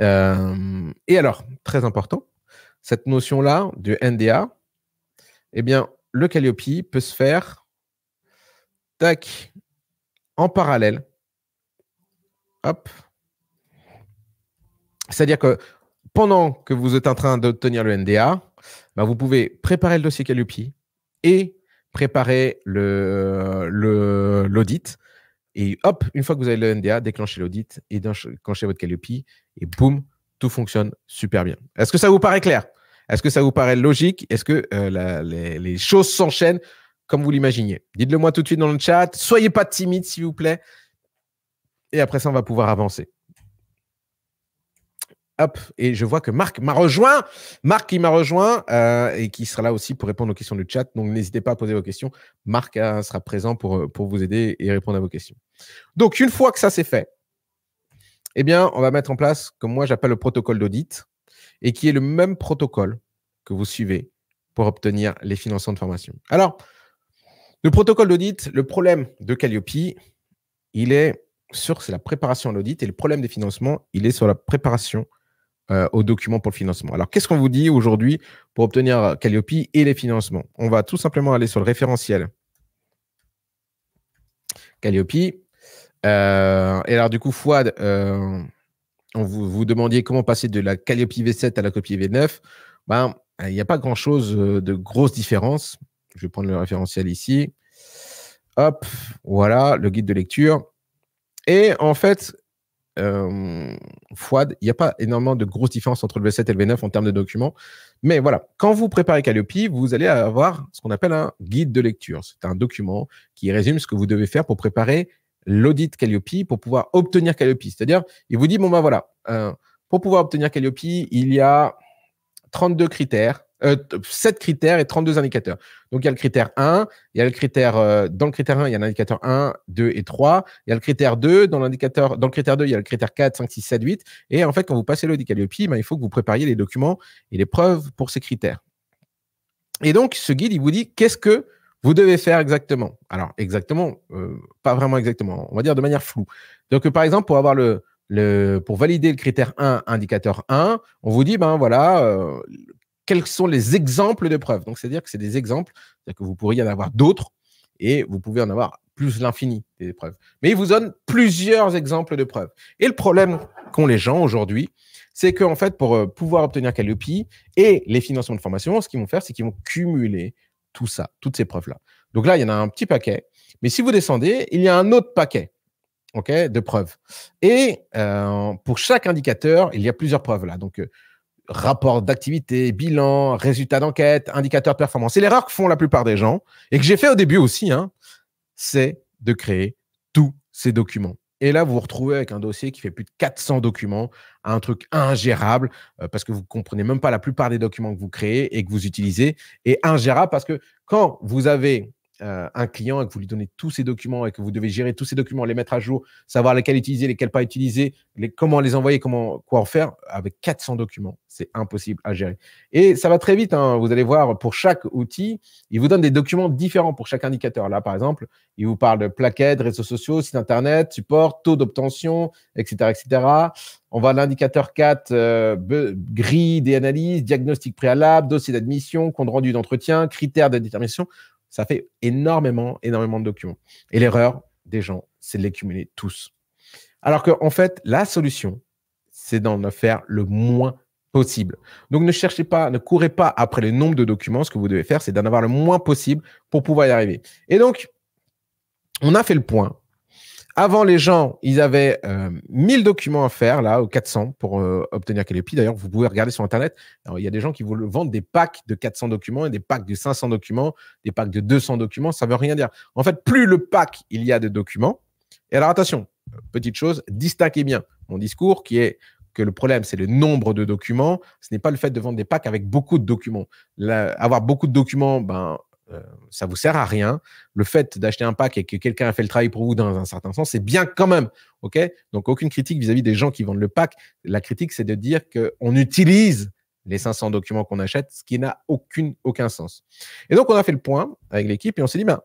Euh, et alors, très important, cette notion-là du NDA, eh bien, le Calliope peut se faire, tac, en parallèle. Hop. C'est-à-dire que pendant que vous êtes en train d'obtenir le NDA, ben, vous pouvez préparer le dossier Calliope et préparer le, le, l'audit. et hop, une fois que vous avez le NDA, déclenchez l'audit et déclenchez votre Calliope et boum, tout fonctionne super bien. Est-ce que ça vous paraît clair Est-ce que ça vous paraît logique Est-ce que euh, les, choses s'enchaînent comme vous l'imaginiez. Dites-le moi tout de suite dans le chat. Soyez pas timide, s'il vous plaît. Et après ça, on va pouvoir avancer. Hop, et je vois que Marc m'a rejoint. Marc qui m'a rejoint euh, et qui sera là aussi pour répondre aux questions du chat. Donc n'hésitez pas à poser vos questions. Marc hein, sera présent pour, euh, pour vous aider et répondre à vos questions. Donc une fois que ça c'est fait, eh bien on va mettre en place, comme moi j'appelle le protocole d'audit, et qui est le même protocole que vous suivez pour obtenir les financements de formation. Alors, le protocole d'audit, le problème de Calliope, il est sur c'est la préparation à l'audit et le problème des financements, il est sur la préparation euh, aux documents pour le financement. Alors, qu'est-ce qu'on vous dit aujourd'hui pour obtenir Calliope et les financements On va tout simplement aller sur le référentiel Calliope. Euh, et alors, du coup, Fouad, euh, vous, vous, demandiez comment passer de la Calliope V7 à la copie V9. Ben, il n'y a pas grand-chose de grosse différence. Je vais prendre le référentiel ici. Hop, voilà le guide de lecture. Et en fait, euh, il n'y a pas énormément de grosses différences entre le V7 et le V9 en termes de documents. Mais voilà, quand vous préparez Calliope, vous allez avoir ce qu'on appelle un guide de lecture. C'est un document qui résume ce que vous devez faire pour préparer l'audit Calliope, pour pouvoir obtenir Calliope. C'est-à-dire, il vous dit, bon ben voilà, euh, pour pouvoir obtenir Calliope, il y a 32 critères 7 euh, critères et 32 indicateurs. Donc, il y a le critère 1, il y a le critère, euh, dans le critère 1, il y a l'indicateur 1, 2 et 3. Il y a le critère 2, dans l'indicateur, dans le critère 2, il y a le critère 4, 5, 6, 7, 8. Et en fait, quand vous passez l'audit Calliope, ben, il faut que vous prépariez les documents et les preuves pour ces critères. Et donc, ce guide, il vous dit qu'est-ce que vous devez faire exactement. Alors, exactement, euh, pas vraiment exactement, on va dire de manière floue. Donc, par exemple, pour avoir le, le, pour valider le critère 1, indicateur 1, on vous dit, ben voilà, quels sont les exemples de preuves. Donc, c'est-à-dire que c'est des exemples, c'est-à-dire que vous pourriez en avoir d'autres et vous pouvez en avoir plus l'infini des preuves. Mais il vous donne plusieurs exemples de preuves. Et le problème qu'ont les gens aujourd'hui, c'est qu'en fait, pour euh, pouvoir obtenir Calliope et les financements de formation, ce qu'ils vont faire, c'est qu'ils vont cumuler tout ça, toutes ces preuves-là. Donc là, il y en a un petit paquet. Mais si vous descendez, il y a un autre paquet ok, de preuves. Et euh, pour chaque indicateur, il y a plusieurs preuves là. Donc, euh, rapport d'activité, bilan, résultat d'enquête, indicateur de performance. C'est l'erreur que font la plupart des gens et que j'ai fait au début aussi, hein. c'est de créer tous ces documents. Et là, vous vous retrouvez avec un dossier qui fait plus de 400 documents, un truc ingérable, euh, parce que vous ne comprenez même pas la plupart des documents que vous créez et que vous utilisez, et ingérable parce que quand vous avez euh, un client et que vous lui donnez tous ces documents et que vous devez gérer tous ces documents, les mettre à jour, savoir lesquels utiliser, lesquels pas utiliser, les, comment les envoyer, comment, quoi en faire, avec 400 documents, c'est impossible à gérer. Et ça va très vite, hein. vous allez voir, pour chaque outil, il vous donne des documents différents pour chaque indicateur. Là, par exemple, il vous parle de plaquettes, réseaux sociaux, site internet, support, taux d'obtention, etc., etc. On va l'indicateur 4, euh, grille des analyses, diagnostic préalable, dossier d'admission, compte rendu d'entretien, critères de détermination. Ça fait énormément, énormément de documents. Et l'erreur des gens, c'est de les cumuler tous. Alors qu'en en fait, la solution, c'est d'en faire le moins possible. Donc ne cherchez pas, ne courez pas après le nombre de documents. Ce que vous devez faire, c'est d'en avoir le moins possible pour pouvoir y arriver. Et donc, on a fait le point avant, les gens, ils avaient 1000 euh, documents à faire, là, ou 400 pour euh, obtenir obtenir Calliope. D'ailleurs, vous pouvez regarder sur Internet. il y a des gens qui vous vendent des packs de 400 documents et des packs de 500 documents, des packs de 200 documents. Ça ne veut rien dire. En fait, plus le pack, il y a de documents. Et alors, attention, petite chose, distinguez bien mon discours qui est que le problème, c'est le nombre de documents. Ce n'est pas le fait de vendre des packs avec beaucoup de documents. avoir beaucoup de documents, ben, euh, ça vous sert à rien. Le fait d'acheter un pack et que quelqu'un a fait le travail pour vous dans un certain sens, c'est bien quand même. OK Donc, aucune critique vis-à-vis des gens qui vendent le pack. La critique, c'est de dire qu'on utilise les 500 documents qu'on achète, ce qui n'a aucune, aucun sens. Et donc, on a fait le point avec l'équipe et on s'est dit, ben,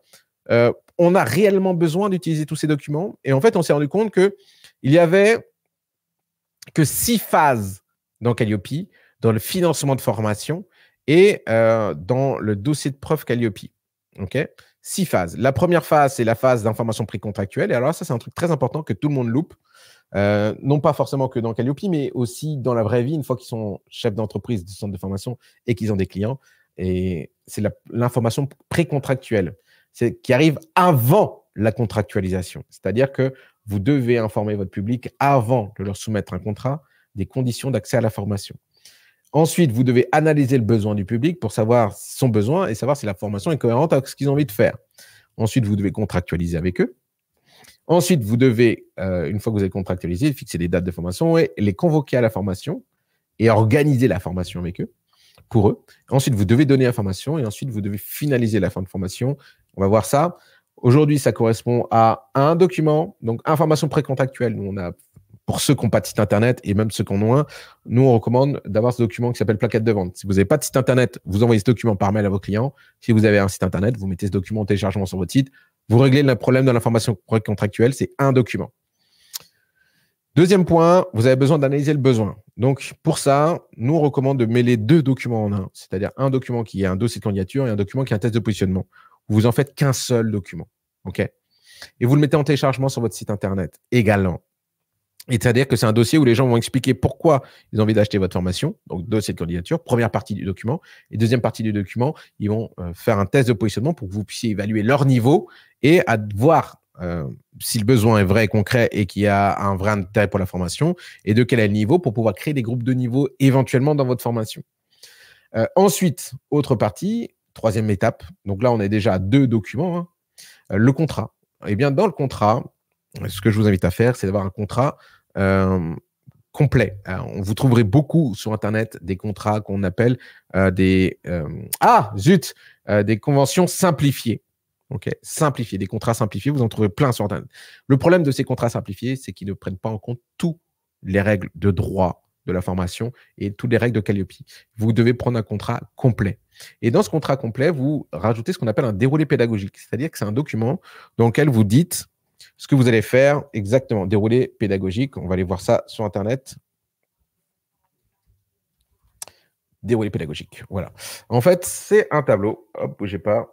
euh, on a réellement besoin d'utiliser tous ces documents. Et en fait, on s'est rendu compte qu'il y avait que six phases dans Calliope, dans le financement de formation, et euh, dans le dossier de preuve Calliope. OK Six phases. La première phase, c'est la phase d'information précontractuelle. Et alors, ça, c'est un truc très important que tout le monde loupe. Euh, non pas forcément que dans Calliope, mais aussi dans la vraie vie, une fois qu'ils sont chefs d'entreprise, du centre de formation et qu'ils ont des clients. Et c'est l'information précontractuelle, c'est qui arrive avant la contractualisation. C'est-à-dire que vous devez informer votre public avant de leur soumettre un contrat des conditions d'accès à la formation. Ensuite, vous devez analyser le besoin du public pour savoir son besoin et savoir si la formation est cohérente avec ce qu'ils ont envie de faire. Ensuite, vous devez contractualiser avec eux. Ensuite, vous devez, euh, une fois que vous avez contractualisé, fixer des dates de formation et les convoquer à la formation et organiser la formation avec eux, pour eux. Ensuite, vous devez donner la et ensuite, vous devez finaliser la fin de formation. On va voir ça. Aujourd'hui, ça correspond à un document, donc information précontractuelle. Nous, on a pour ceux qui n'ont pas de site internet et même ceux qui en ont un, nous on recommande d'avoir ce document qui s'appelle plaquette de vente. Si vous n'avez pas de site internet, vous envoyez ce document par mail à vos clients. Si vous avez un site internet, vous mettez ce document en téléchargement sur votre site. Vous réglez le problème de l'information contractuelle, c'est un document. Deuxième point, vous avez besoin d'analyser le besoin. Donc pour ça, nous on recommande de mêler deux documents en un, c'est-à-dire un document qui est un dossier de candidature et un document qui est un test de positionnement. Vous en faites qu'un seul document, ok Et vous le mettez en téléchargement sur votre site internet également. Et c'est-à-dire que c'est un dossier où les gens vont expliquer pourquoi ils ont envie d'acheter votre formation, donc dossier de candidature, première partie du document. Et deuxième partie du document, ils vont euh, faire un test de positionnement pour que vous puissiez évaluer leur niveau et à voir euh, si le besoin est vrai et concret et qu'il y a un vrai intérêt pour la formation et de quel est le niveau pour pouvoir créer des groupes de niveau éventuellement dans votre formation. Euh, ensuite, autre partie, troisième étape. Donc là, on est déjà à deux documents. Hein. le contrat. Eh bien, dans le contrat, ce que je vous invite à faire, c'est d'avoir un contrat euh, complet. Euh, vous trouverez beaucoup sur Internet des contrats qu'on appelle euh, des ah zut des conventions simplifiées. Ok, simplifiées, des contrats simplifiés. Vous en trouverez plein sur Internet. Le problème de ces contrats simplifiés, c'est qu'ils ne prennent pas en compte toutes les règles de droit de la formation et toutes les règles de Calliope. Vous devez prendre un contrat complet. Et dans ce contrat complet, vous rajoutez ce qu'on appelle un déroulé pédagogique, c'est-à-dire que c'est un document dans lequel vous dites ce que vous allez faire, exactement, déroulé pédagogique, on va aller voir ça sur Internet. Déroulé pédagogique, voilà. En fait, c'est un tableau. Hop, bougez pas.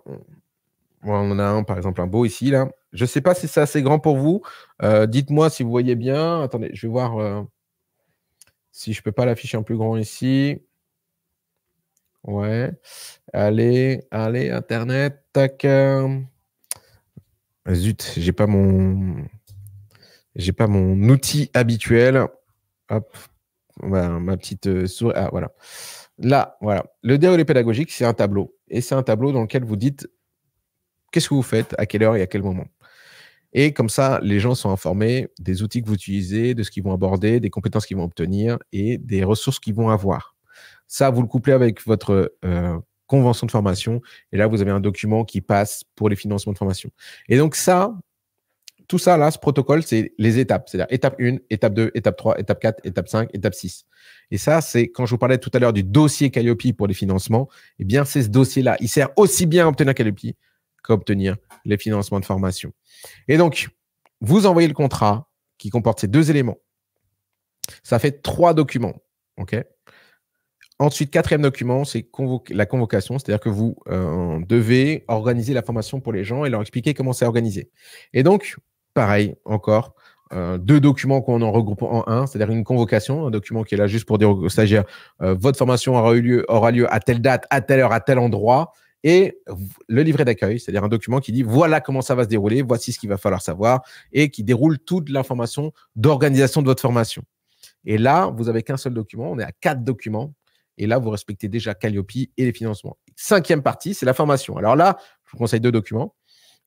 On en a un, par exemple, un beau ici, là. Je ne sais pas si c'est assez grand pour vous. Euh, dites-moi si vous voyez bien. Attendez, je vais voir euh, si je ne peux pas l'afficher en plus grand ici. Ouais. Allez, allez, Internet. Tac. Euh, ah, zut, j'ai pas mon. J'ai pas mon outil habituel. Hop. ma petite euh, souris. Ah, voilà. Là, voilà. Le déroulé pédagogique, c'est un tableau. Et c'est un tableau dans lequel vous dites qu'est-ce que vous faites, à quelle heure et à quel moment. Et comme ça, les gens sont informés des outils que vous utilisez, de ce qu'ils vont aborder, des compétences qu'ils vont obtenir et des ressources qu'ils vont avoir. Ça, vous le couplez avec votre euh, convention de formation. Et là, vous avez un document qui passe pour les financements de formation. Et donc ça, tout ça, là, ce protocole, c'est les étapes. C'est-à-dire étape 1, étape 2, étape 3, étape 4, étape 5, étape 6. Et ça, c'est quand je vous parlais tout à l'heure du dossier Calliope pour les financements, eh bien, c'est ce dossier-là. Il sert aussi bien à obtenir Calliope qu'à obtenir les financements de formation. Et donc, vous envoyez le contrat qui comporte ces deux éléments. Ça fait trois documents. OK Ensuite, quatrième document, c'est la convocation, c'est-à-dire que vous euh, devez organiser la formation pour les gens et leur expliquer comment c'est organisé. Et donc, pareil, encore, euh, deux documents qu'on en regroupe en un, c'est-à-dire une convocation, un document qui est là juste pour dire au stagiaire euh, « votre formation aura, lieu, aura lieu à telle date, à telle heure, à tel endroit, et le livret d'accueil, c'est-à-dire un document qui dit voilà comment ça va se dérouler, voici ce qu'il va falloir savoir, et qui déroule toute l'information d'organisation de votre formation. Et là, vous n'avez qu'un seul document, on est à quatre documents et là, vous respectez déjà Calliope et les financements. Cinquième partie, c'est la formation. Alors là, je vous conseille deux documents.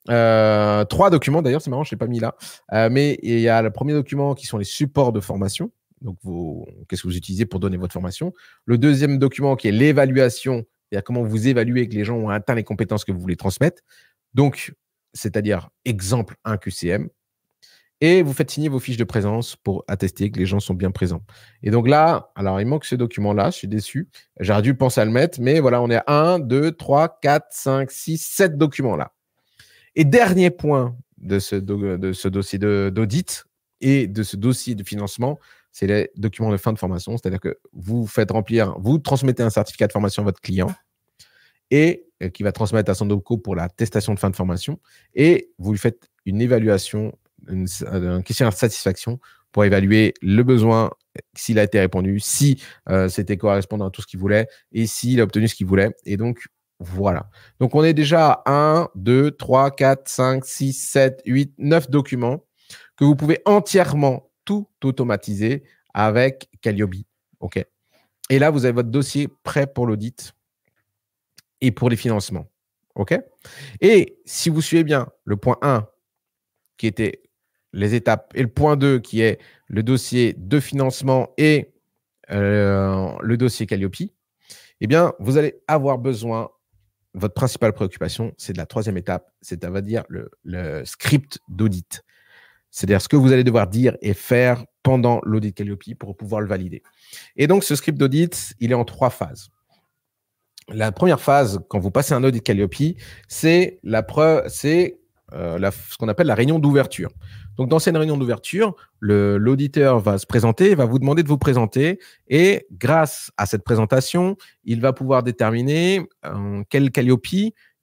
Euh, trois documents d'ailleurs, c'est marrant, je ne l'ai pas mis là. Euh, mais il y a le premier document qui sont les supports de formation. Donc, qu'est-ce que vous utilisez pour donner votre formation Le deuxième document qui est l'évaluation, c'est-à-dire comment vous évaluez que les gens ont atteint les compétences que vous voulez transmettre. Donc, c'est-à-dire exemple un QCM, et vous faites signer vos fiches de présence pour attester que les gens sont bien présents. Et donc là, alors il manque ce document-là, je suis déçu. J'aurais dû penser à le mettre, mais voilà, on est à 1, 2, 3, 4, 5, 6, 7 documents-là. Et dernier point de ce, dossier d'audit et de ce dossier de financement, c'est les documents de fin de formation. C'est-à-dire que vous faites remplir, vous transmettez un certificat de formation à votre client et euh, qui va transmettre à son pour la testation de fin de formation. Et vous lui faites une évaluation une, euh, un questionnaire de satisfaction pour évaluer le besoin, s'il a été répondu, si euh, c'était correspondant à tout ce qu'il voulait et s'il a obtenu ce qu'il voulait. Et donc, voilà. Donc, on est déjà à 1, 2, 3, 4, 5, 6, 7, 8, 9 documents que vous pouvez entièrement tout automatiser avec Calliope. OK. Et là, vous avez votre dossier prêt pour l'audit et pour les financements. OK Et si vous suivez bien le point 1, qui était les étapes. Et le point 2, qui est le dossier de financement et euh, le dossier Calliope, eh bien, vous allez avoir besoin, votre principale préoccupation, c'est de la troisième étape, c'est à dire le, script d'audit. C'est-à-dire ce que vous allez devoir dire et faire pendant l'audit Calliope pour pouvoir le valider. Et donc, ce script d'audit, il est en trois phases. La première phase, quand vous passez un audit Calliope, c'est la preuve, c'est euh, ce qu'on appelle la réunion d'ouverture. Donc, dans cette réunion d'ouverture, l'auditeur va se présenter, va vous demander de vous présenter, et grâce à cette présentation, il va pouvoir déterminer euh, quel Calliope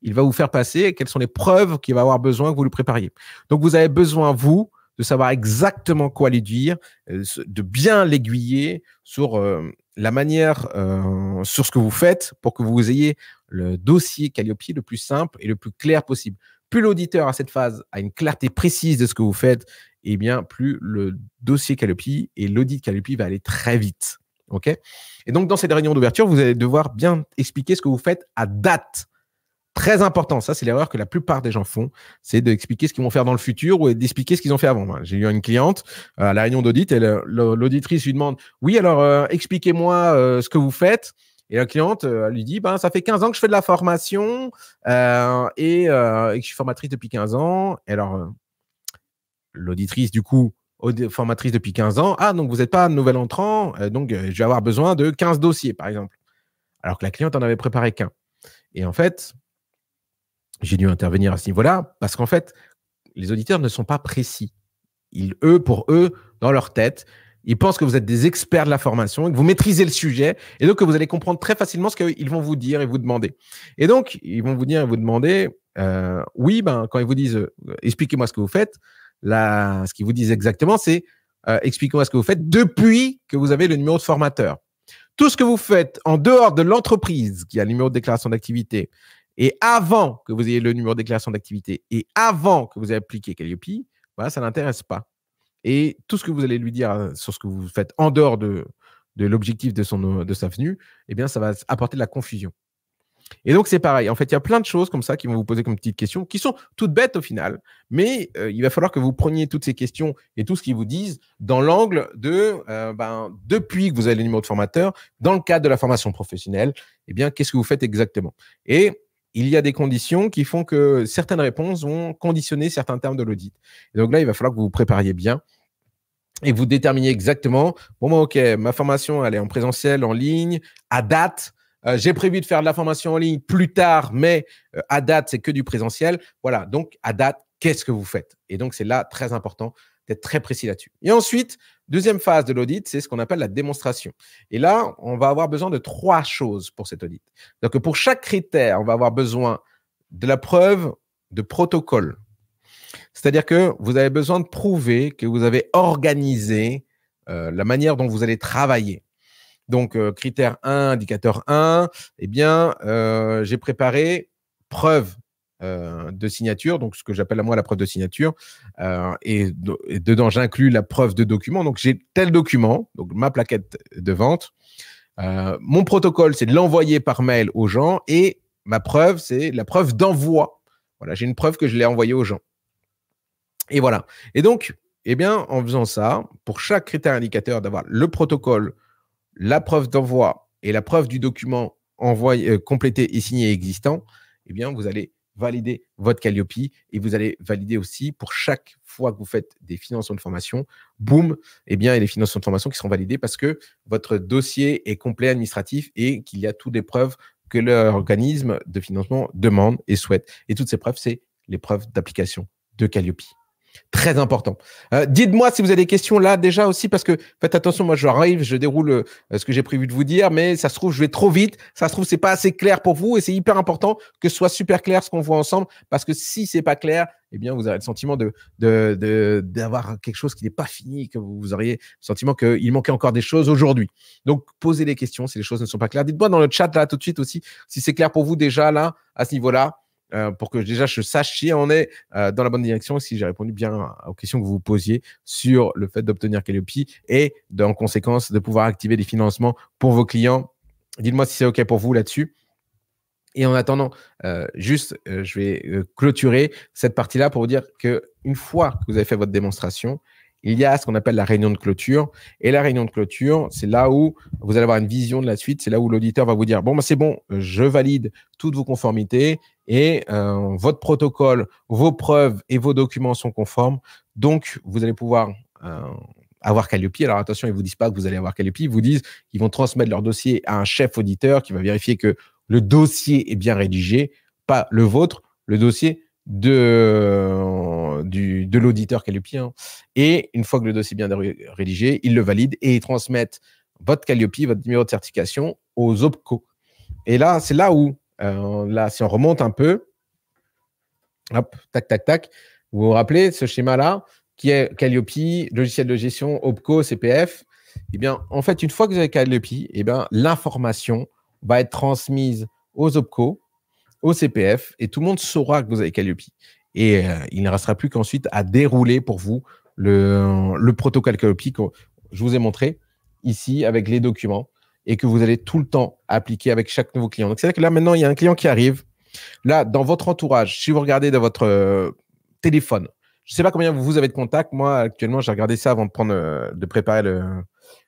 il va vous faire passer et quelles sont les preuves qu'il va avoir besoin que vous lui prépariez. Donc, vous avez besoin, vous, de savoir exactement quoi lui dire, euh, de bien l'aiguiller sur euh, la manière, sur ce que vous faites pour que vous ayez le dossier Calliope le plus simple et le plus clair possible plus l'auditeur à cette phase a une clarté précise de ce que vous faites, et eh bien, plus le dossier Calopi et l'audit Calopi va aller très vite. OK Et donc, dans cette réunion d'ouverture, vous allez devoir bien expliquer ce que vous faites à date. Très important. Ça, c'est l'erreur que la plupart des gens font. C'est d'expliquer ce qu'ils vont faire dans le futur ou d'expliquer ce qu'ils ont fait avant. J'ai eu une cliente euh, à la réunion d'audit et l'auditrice lui demande Oui, alors, euh, expliquez-moi euh, ce que vous faites. Et la cliente euh, elle lui dit, ben, ça fait 15 ans que je fais de la formation euh, euh, et, que je suis formatrice depuis 15 ans. Et alors, l'auditrice, du coup, formatrice depuis 15 ans, ah, donc vous n'êtes pas un nouvel entrant, donc je vais avoir besoin de 15 dossiers, par exemple. Alors que la cliente en avait préparé qu'un. Et en fait, j'ai dû intervenir à ce niveau-là parce qu'en fait, les auditeurs ne sont pas précis. Ils, eux, pour eux, dans leur tête, ils pensent que vous êtes des experts de la formation, que vous maîtrisez le sujet, et donc que vous allez comprendre très facilement ce qu'ils vont vous dire et vous demander. Et donc, ils vont vous dire et vous demander, euh, oui, ben, quand ils vous disent, euh, expliquez-moi ce que vous faites, là, ce qu'ils vous disent exactement, c'est, euh, expliquez-moi ce que vous faites depuis que vous avez le numéro de formateur. Tout ce que vous faites en dehors de l'entreprise, qui a le numéro de déclaration d'activité, et avant que vous ayez le numéro de déclaration d'activité, et avant que vous ayez appliqué Calliope, ben, ça n'intéresse pas. Et tout ce que vous allez lui dire hein, sur ce que vous faites en dehors de, de l'objectif de, son, de sa venue, eh bien, ça va apporter de la confusion. Et donc, c'est pareil. En fait, il y a plein de choses comme ça qui vont vous poser comme petites questions, qui sont toutes bêtes au final, mais il va falloir que vous preniez toutes ces questions et tout ce qu'ils vous disent dans l'angle de, ben, depuis que vous avez le numéro de formateur, dans le cadre de la formation professionnelle, eh bien, qu'est-ce que vous faites exactement Et il y a des conditions qui font que certaines réponses vont conditionner certains termes de l'audit. Et donc là, il va falloir que vous vous prépariez bien et vous déterminez exactement, bon, ok, ma formation, elle est en présentiel, en ligne, à date. Euh, j'ai prévu de faire de la formation en ligne plus tard, mais euh, à date, c'est que du présentiel. Voilà, donc à date, qu'est-ce que vous faites Et donc, c'est là très important d'être très précis là-dessus. Et ensuite, deuxième phase de l'audit, c'est ce qu'on appelle la démonstration. Et là, on va avoir besoin de trois choses pour cet audit. Donc, pour chaque critère, on va avoir besoin de la preuve de protocole. C'est-à-dire que vous avez besoin de prouver que vous avez organisé euh, la manière dont vous allez travailler. Donc, euh, critère 1, indicateur 1, eh bien, euh, j'ai préparé preuve de signature, donc ce que j'appelle à moi la preuve de signature, et, et, dedans j'inclus la preuve de document. Donc, j'ai tel document, donc ma plaquette de vente. mon protocole, c'est de l'envoyer par mail aux gens, et ma preuve, c'est la preuve d'envoi. Voilà, j'ai une preuve que je l'ai envoyée aux gens. Et voilà. Et donc, eh bien, en faisant ça, pour chaque critère indicateur, d'avoir le protocole, la preuve d'envoi et la preuve du document envoyé, euh, complété et signé existant, eh bien, vous allez valider votre Calliope et vous allez valider aussi pour chaque fois que vous faites des financements de formation, boum, eh bien, il y a des financements de formation qui seront validés parce que votre dossier est complet administratif et qu'il y a toutes les preuves que l'organisme de financement demande et souhaite. Et toutes ces preuves, c'est les preuves d'application de Calliope. Très important. Euh, dites-moi si vous avez des questions là déjà aussi, parce que faites attention, moi je arrive, je déroule euh, ce que j'ai prévu de vous dire, mais ça se trouve, je vais trop vite, ça se trouve, c'est pas assez clair pour vous, et c'est hyper important que ce soit super clair ce qu'on voit ensemble, parce que si c'est pas clair, eh bien, vous avez le sentiment de d'avoir quelque chose qui n'est pas fini, que vous, vous auriez le sentiment qu'il manquait encore des choses aujourd'hui. Donc, posez des questions si les choses ne sont pas claires. Dites-moi dans le chat là tout de suite aussi si c'est clair pour vous déjà là à ce niveau-là. Euh, pour que déjà je sache si on est euh, dans la bonne direction si j'ai répondu bien aux questions que vous vous posiez sur le fait d'obtenir Calliope et en conséquence de pouvoir activer des financements pour vos clients. Dites-moi si c'est OK pour vous là-dessus. Et en attendant, euh, juste, je vais clôturer cette partie-là pour vous dire qu'une fois que vous avez fait votre démonstration, il y a ce qu'on appelle la réunion de clôture. Et la réunion de clôture, c'est là où vous allez avoir une vision de la suite. C'est là où l'auditeur va vous dire, bon, bah, c'est bon, je valide toutes vos conformités et euh, votre protocole, vos preuves et vos documents sont conformes. Donc, vous allez pouvoir euh, avoir Calliope. Alors attention, ils ne vous disent pas que vous allez avoir Calliope. Ils vous disent qu'ils vont transmettre leur dossier à un chef auditeur qui va vérifier que le dossier est bien rédigé, pas le vôtre, le dossier de de l'auditeur Calliope. Et une fois que le dossier est bien rédigé, il le valide et il transmettent votre Calliope, votre numéro de certification aux OPCO. Et là, c'est là où, euh, là, si on remonte un peu, hop, tac, tac, tac, vous vous rappelez ce schéma-là, qui est Calliope, logiciel de gestion, OPCO, CPF. Eh bien, en fait, une fois que vous avez Calliope, eh bien, l'information va être transmise aux OPCO, au CPF, et tout le monde saura que vous avez Calliope. Et euh, il ne restera plus qu'ensuite à dérouler pour vous le, protocole que je vous ai montré ici avec les documents et que vous allez tout le temps appliquer avec chaque nouveau client. Donc, c'est-à-dire que là, maintenant, il y a un client qui arrive. Là, dans votre entourage, si vous regardez dans votre euh, téléphone, je ne sais pas combien vous avez de contacts. Moi, actuellement, j'ai regardé ça avant de, prendre, euh, de préparer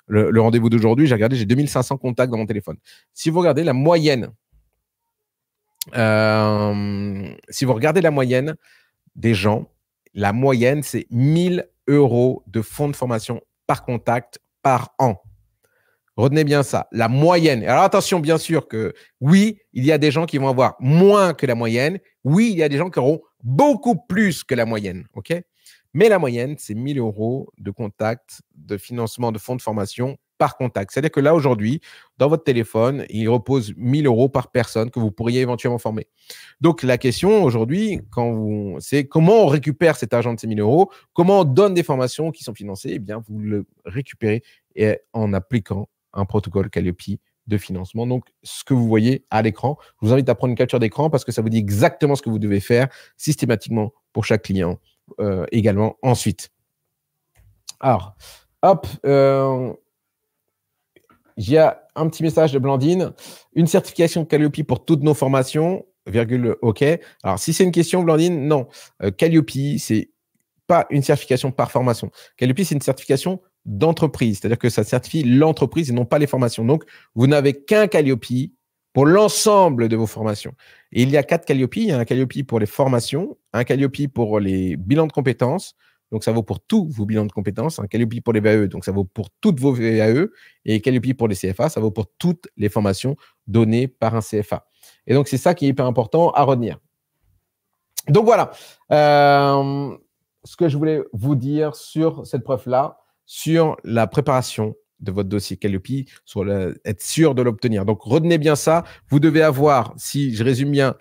le rendez-vous d'aujourd'hui. J'ai regardé, j'ai 2500 contacts dans mon téléphone. Si vous regardez la moyenne euh, si vous regardez la moyenne des gens, la moyenne, c'est 1000 euros de fonds de formation par contact par an. Retenez bien ça, la moyenne. Alors attention, bien sûr que oui, il y a des gens qui vont avoir moins que la moyenne. Oui, il y a des gens qui auront beaucoup plus que la moyenne. OK Mais la moyenne, c'est 1000 euros de contact, de financement, de fonds de formation par contact. C'est-à-dire que là, aujourd'hui, dans votre téléphone, il repose 1000 euros par personne que vous pourriez éventuellement former. Donc, la question aujourd'hui, quand vous, c'est comment on récupère cet argent de ces 1000 euros, comment on donne des formations qui sont financées, eh bien, vous le récupérez en appliquant un protocole Calliope de financement. Donc, ce que vous voyez à l'écran, je vous invite à prendre une capture d'écran parce que ça vous dit exactement ce que vous devez faire systématiquement pour chaque client euh, également ensuite. Alors, hop, euh, il y a un petit message de Blandine. Une certification Calliope pour toutes nos formations, virgule OK. Alors, si c'est une question, Blandine, non. Euh, Calliope, c'est pas une certification par formation. Calliope, c'est une certification d'entreprise, c'est-à-dire que ça certifie l'entreprise et non pas les formations. Donc, vous n'avez qu'un Calliope pour l'ensemble de vos formations. Et il y a quatre Calliope. Il y a un Calliope pour les formations, un Calliope pour les bilans de compétences, donc ça vaut pour tous vos bilans de compétences. Hein. Calliope pour les VAE, donc ça vaut pour toutes vos VAE. Et Calliope pour les CFA, ça vaut pour toutes les formations données par un CFA. Et donc c'est ça qui est hyper important à retenir. Donc voilà euh, ce que je voulais vous dire sur cette preuve-là, sur la préparation de votre dossier Calliope, sur le, être sûr de l'obtenir. Donc retenez bien ça. Vous devez avoir, si je résume bien,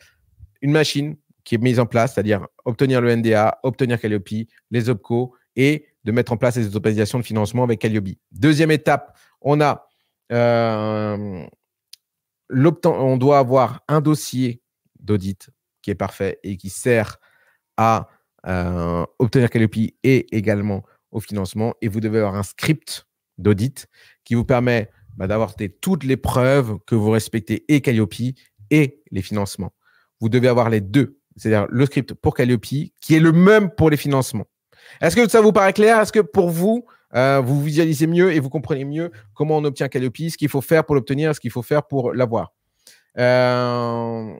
une machine, qui est mise en place, c'est-à-dire obtenir le NDA, obtenir Calliope, les OPCO et de mettre en place les autorisations de financement avec Calliope. Deuxième étape, on a euh, on doit avoir un dossier d'audit qui est parfait et qui sert à euh, obtenir Calliope et également au financement. Et vous devez avoir un script d'audit qui vous permet bah, d'avoir toutes les preuves que vous respectez et Calliope et les financements. Vous devez avoir les deux c'est-à-dire le script pour Calliope, qui est le même pour les financements. Est-ce que ça vous paraît clair Est-ce que pour vous, euh, vous visualisez mieux et vous comprenez mieux comment on obtient Calliope, ce qu'il faut faire pour l'obtenir, ce qu'il faut faire pour l'avoir euh,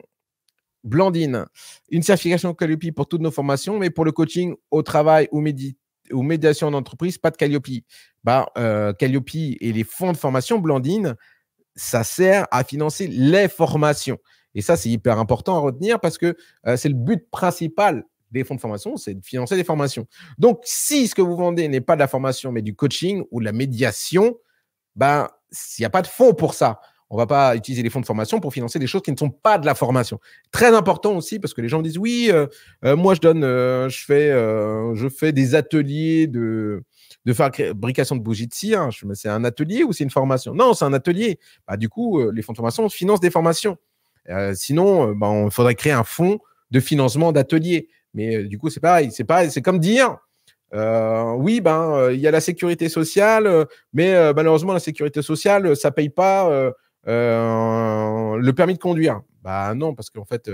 Blandine, une certification Calliope pour toutes nos formations, mais pour le coaching au travail ou, médiation en entreprise, pas de Calliope. Bah, euh, Calliope et les fonds de formation, Blandine, ça sert à financer les formations. Et ça, c'est hyper important à retenir parce que euh, c'est le but principal des fonds de formation, c'est de financer des formations. Donc, si ce que vous vendez n'est pas de la formation, mais du coaching ou de la médiation, ben, s'il n'y a pas de fonds pour ça, on va pas utiliser les fonds de formation pour financer des choses qui ne sont pas de la formation. Très important aussi parce que les gens disent oui, euh, euh, moi je donne, je fais, je fais des ateliers de de fabrication de bougies de C'est un atelier ou c'est une formation Non, c'est un atelier. Bah, du coup, les fonds de formation financent des formations. Euh, sinon, il euh, ben, faudrait créer un fonds de financement d'ateliers. Mais euh, du coup, c'est pareil. C'est pareil. C'est comme dire, oui, ben, il y a la sécurité sociale, mais malheureusement, la sécurité sociale, ça ne paye pas le permis de conduire. Bah non, parce qu'en fait,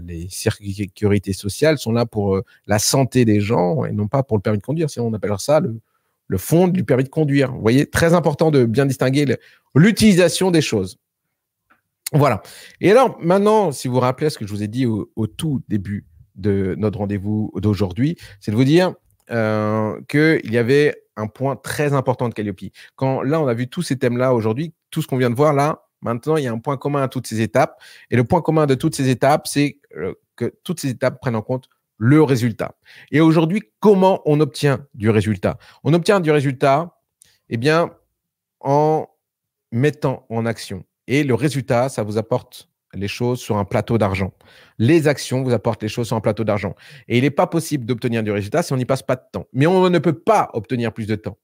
les sécurités sociales sont là pour la santé des gens et non pas pour le permis de conduire. Sinon, on appelle ça le le fond du permis de conduire. Vous voyez, très important de bien distinguer l'utilisation des choses. Voilà. Et alors, maintenant, si vous vous rappelez ce que je vous ai dit au, tout début de notre rendez-vous d'aujourd'hui, c'est de vous dire euh, qu'il y avait un point très important de Calliope. Quand là, on a vu tous ces thèmes-là aujourd'hui, tout ce qu'on vient de voir là, maintenant, il y a un point commun à toutes ces étapes. Et le point commun de toutes ces étapes, c'est euh, que toutes ces étapes prennent en compte le résultat. Et aujourd'hui, comment on obtient du résultat On obtient du résultat, eh bien, en mettant en action. Et le résultat, ça vous apporte les choses sur un plateau d'argent. Les actions vous apportent les choses sur un plateau d'argent. Et il n'est pas possible d'obtenir du résultat si on n'y passe pas de temps. Mais on ne peut pas obtenir plus de temps.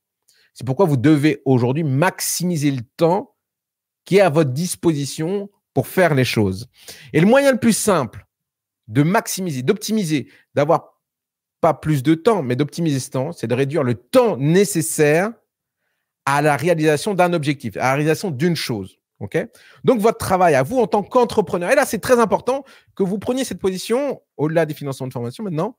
C'est pourquoi vous devez aujourd'hui maximiser le temps qui est à votre disposition pour faire les choses. Et le moyen le plus simple de maximiser, d'optimiser, d'avoir pas plus de temps, mais d'optimiser ce temps, c'est de réduire le temps nécessaire à la réalisation d'un objectif, à la réalisation d'une chose. Ok Donc, votre travail à vous en tant qu'entrepreneur, et là, c'est très important que vous preniez cette position, au-delà des financements de formation maintenant,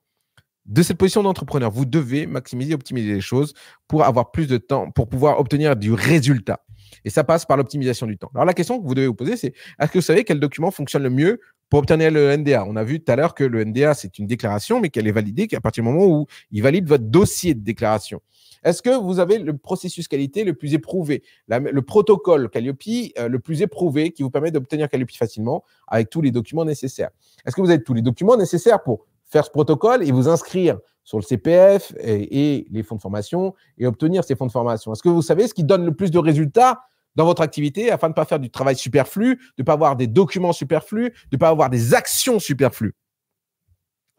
de cette position d'entrepreneur. Vous devez maximiser, optimiser les choses pour avoir plus de temps, pour pouvoir obtenir du résultat. Et ça passe par l'optimisation du temps. Alors la question que vous devez vous poser, c'est est-ce que vous savez quel document fonctionne le mieux pour obtenir le NDA On a vu tout à l'heure que le NDA, c'est une déclaration, mais qu'elle est validée qu'à partir du moment où il valide votre dossier de déclaration. Est-ce que vous avez le processus qualité le plus éprouvé, le protocole Calliope euh, le plus éprouvé qui vous permet d'obtenir Calliope facilement avec tous les documents nécessaires Est-ce que vous avez tous les documents nécessaires pour faire ce protocole et vous inscrire sur le CPF et, les fonds de formation et obtenir ces fonds de formation Est-ce que vous savez ce qui donne le plus de résultats dans votre activité afin de ne pas faire du travail superflu, de ne pas avoir des documents superflus, de ne pas avoir des actions superflues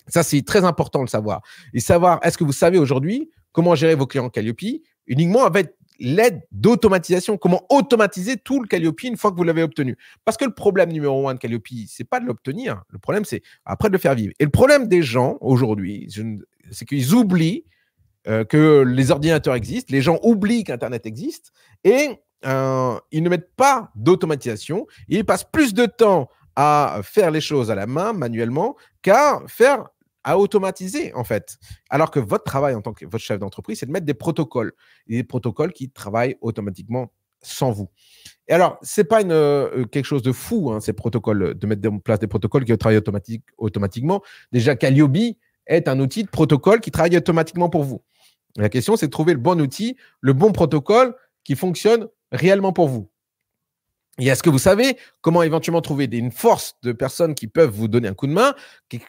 Ça, c'est très important de le savoir. Et savoir, est-ce que vous savez aujourd'hui comment gérer vos clients Calliope uniquement avec l'aide d'automatisation, comment automatiser tout le Calliope une fois que vous l'avez obtenu. Parce que le problème numéro un de Calliope, c'est pas de l'obtenir, le problème c'est après de le faire vivre. Et le problème des gens aujourd'hui, c'est qu'ils oublient euh, que les ordinateurs existent, les gens oublient qu'Internet existe et euh, ils ne mettent pas d'automatisation. Ils passent plus de temps à faire les choses à la main, manuellement, qu'à faire à automatiser en fait. Alors que votre travail en tant que votre chef d'entreprise, c'est de mettre des protocoles, des protocoles qui travaillent automatiquement sans vous. Et alors, c'est pas euh, quelque chose de fou, hein, ces protocoles, de mettre en place des protocoles qui travaillent automatiquement. Déjà, Calliope, est un outil de protocole qui travaille automatiquement pour vous. La question, c'est de trouver le bon outil, le bon protocole qui fonctionne réellement pour vous. Et est-ce que vous savez comment éventuellement trouver une force de personnes qui peuvent vous donner un coup de main,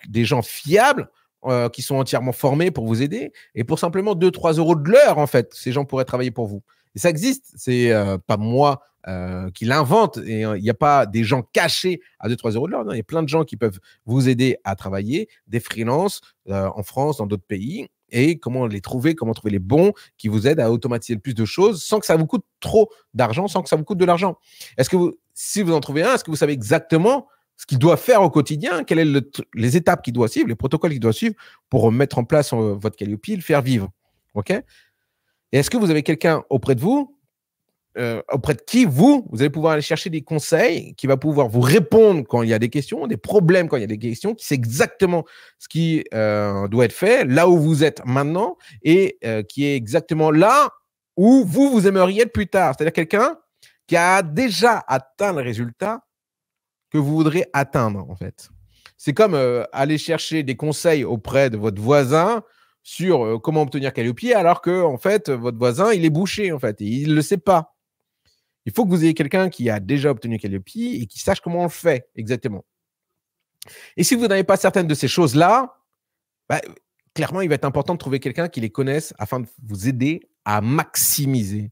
des gens fiables, euh, qui sont entièrement formés pour vous aider, et pour simplement 2-3 euros de l'heure, en fait, ces gens pourraient travailler pour vous. Et ça existe, c'est euh, pas moi euh, qui l'invente Et euh, il n'y a pas des gens cachés à 2-3 euros de l'heure. Il y a plein de gens qui peuvent vous aider à travailler, des freelances euh, en France, dans d'autres pays. Et comment les trouver, comment trouver les bons qui vous aident à automatiser le plus de choses sans que ça vous coûte trop d'argent, sans que ça vous coûte de l'argent. Est-ce que vous, si vous en trouvez un, est-ce que vous savez exactement ce qu'il doit faire au quotidien, quelles sont les étapes qu'il doit suivre, les protocoles qu'il doit suivre pour mettre en place votre Calliope, le faire vivre OK est-ce que vous avez quelqu'un auprès de vous euh, auprès de qui vous, vous allez pouvoir aller chercher des conseils, qui va pouvoir vous répondre quand il y a des questions, des problèmes quand il y a des questions, qui sait exactement ce qui euh, doit être fait, là où vous êtes maintenant, et euh, qui est exactement là où vous, vous aimeriez être plus tard. C'est-à-dire quelqu'un qui a déjà atteint le résultat que vous voudrez atteindre, en fait. C'est comme aller chercher des conseils auprès de votre voisin sur comment obtenir Calliope, alors que en fait votre voisin il est bouché en fait et il le sait pas il faut que vous ayez quelqu'un qui a déjà obtenu Calliope et qui sache comment on le fait exactement. Et si vous n'avez pas certaines de ces choses-là, bah, clairement, il va être important de trouver quelqu'un qui les connaisse afin de vous aider à maximiser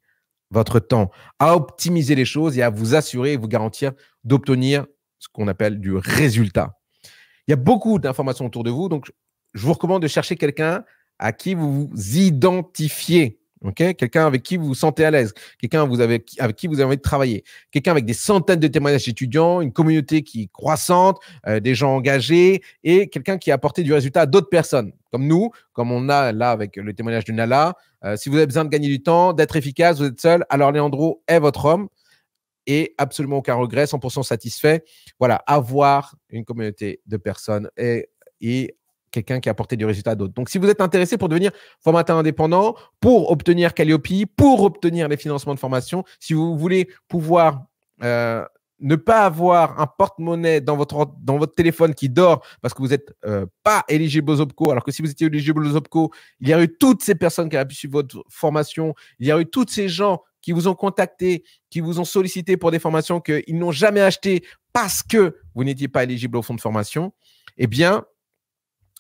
votre temps, à optimiser les choses et à vous assurer et vous garantir d'obtenir ce qu'on appelle du résultat. Il y a beaucoup d'informations autour de vous, donc je vous recommande de chercher quelqu'un à qui vous vous identifiez quelqu'un avec qui vous vous sentez à l'aise, quelqu'un avec, qui vous avez envie de travailler, quelqu'un avec des centaines de témoignages d'étudiants, une communauté qui est croissante, euh, des gens engagés et quelqu'un qui a apporté du résultat à d'autres personnes, comme nous, comme on a là avec le témoignage de Nala. Euh, si vous avez besoin de gagner du temps, d'être efficace, vous êtes seul, alors Leandro est votre homme et absolument aucun regret, 100% satisfait. Voilà, avoir une communauté de personnes et, et quelqu'un qui a apporté du résultat à d'autres. Donc, si vous êtes intéressé pour devenir formateur indépendant, pour obtenir Calliope, pour obtenir les financements de formation, si vous voulez pouvoir euh, ne pas avoir un porte-monnaie dans votre, dans votre téléphone qui dort parce que vous n'êtes euh, pas éligible aux OPCO, alors que si vous étiez éligible aux OPCO, il y a eu toutes ces personnes qui ont pu suivre votre formation, il y a eu toutes ces gens qui vous ont contacté, qui vous ont sollicité pour des formations qu'ils n'ont jamais achetées parce que vous n'étiez pas éligible au fonds de formation, eh bien,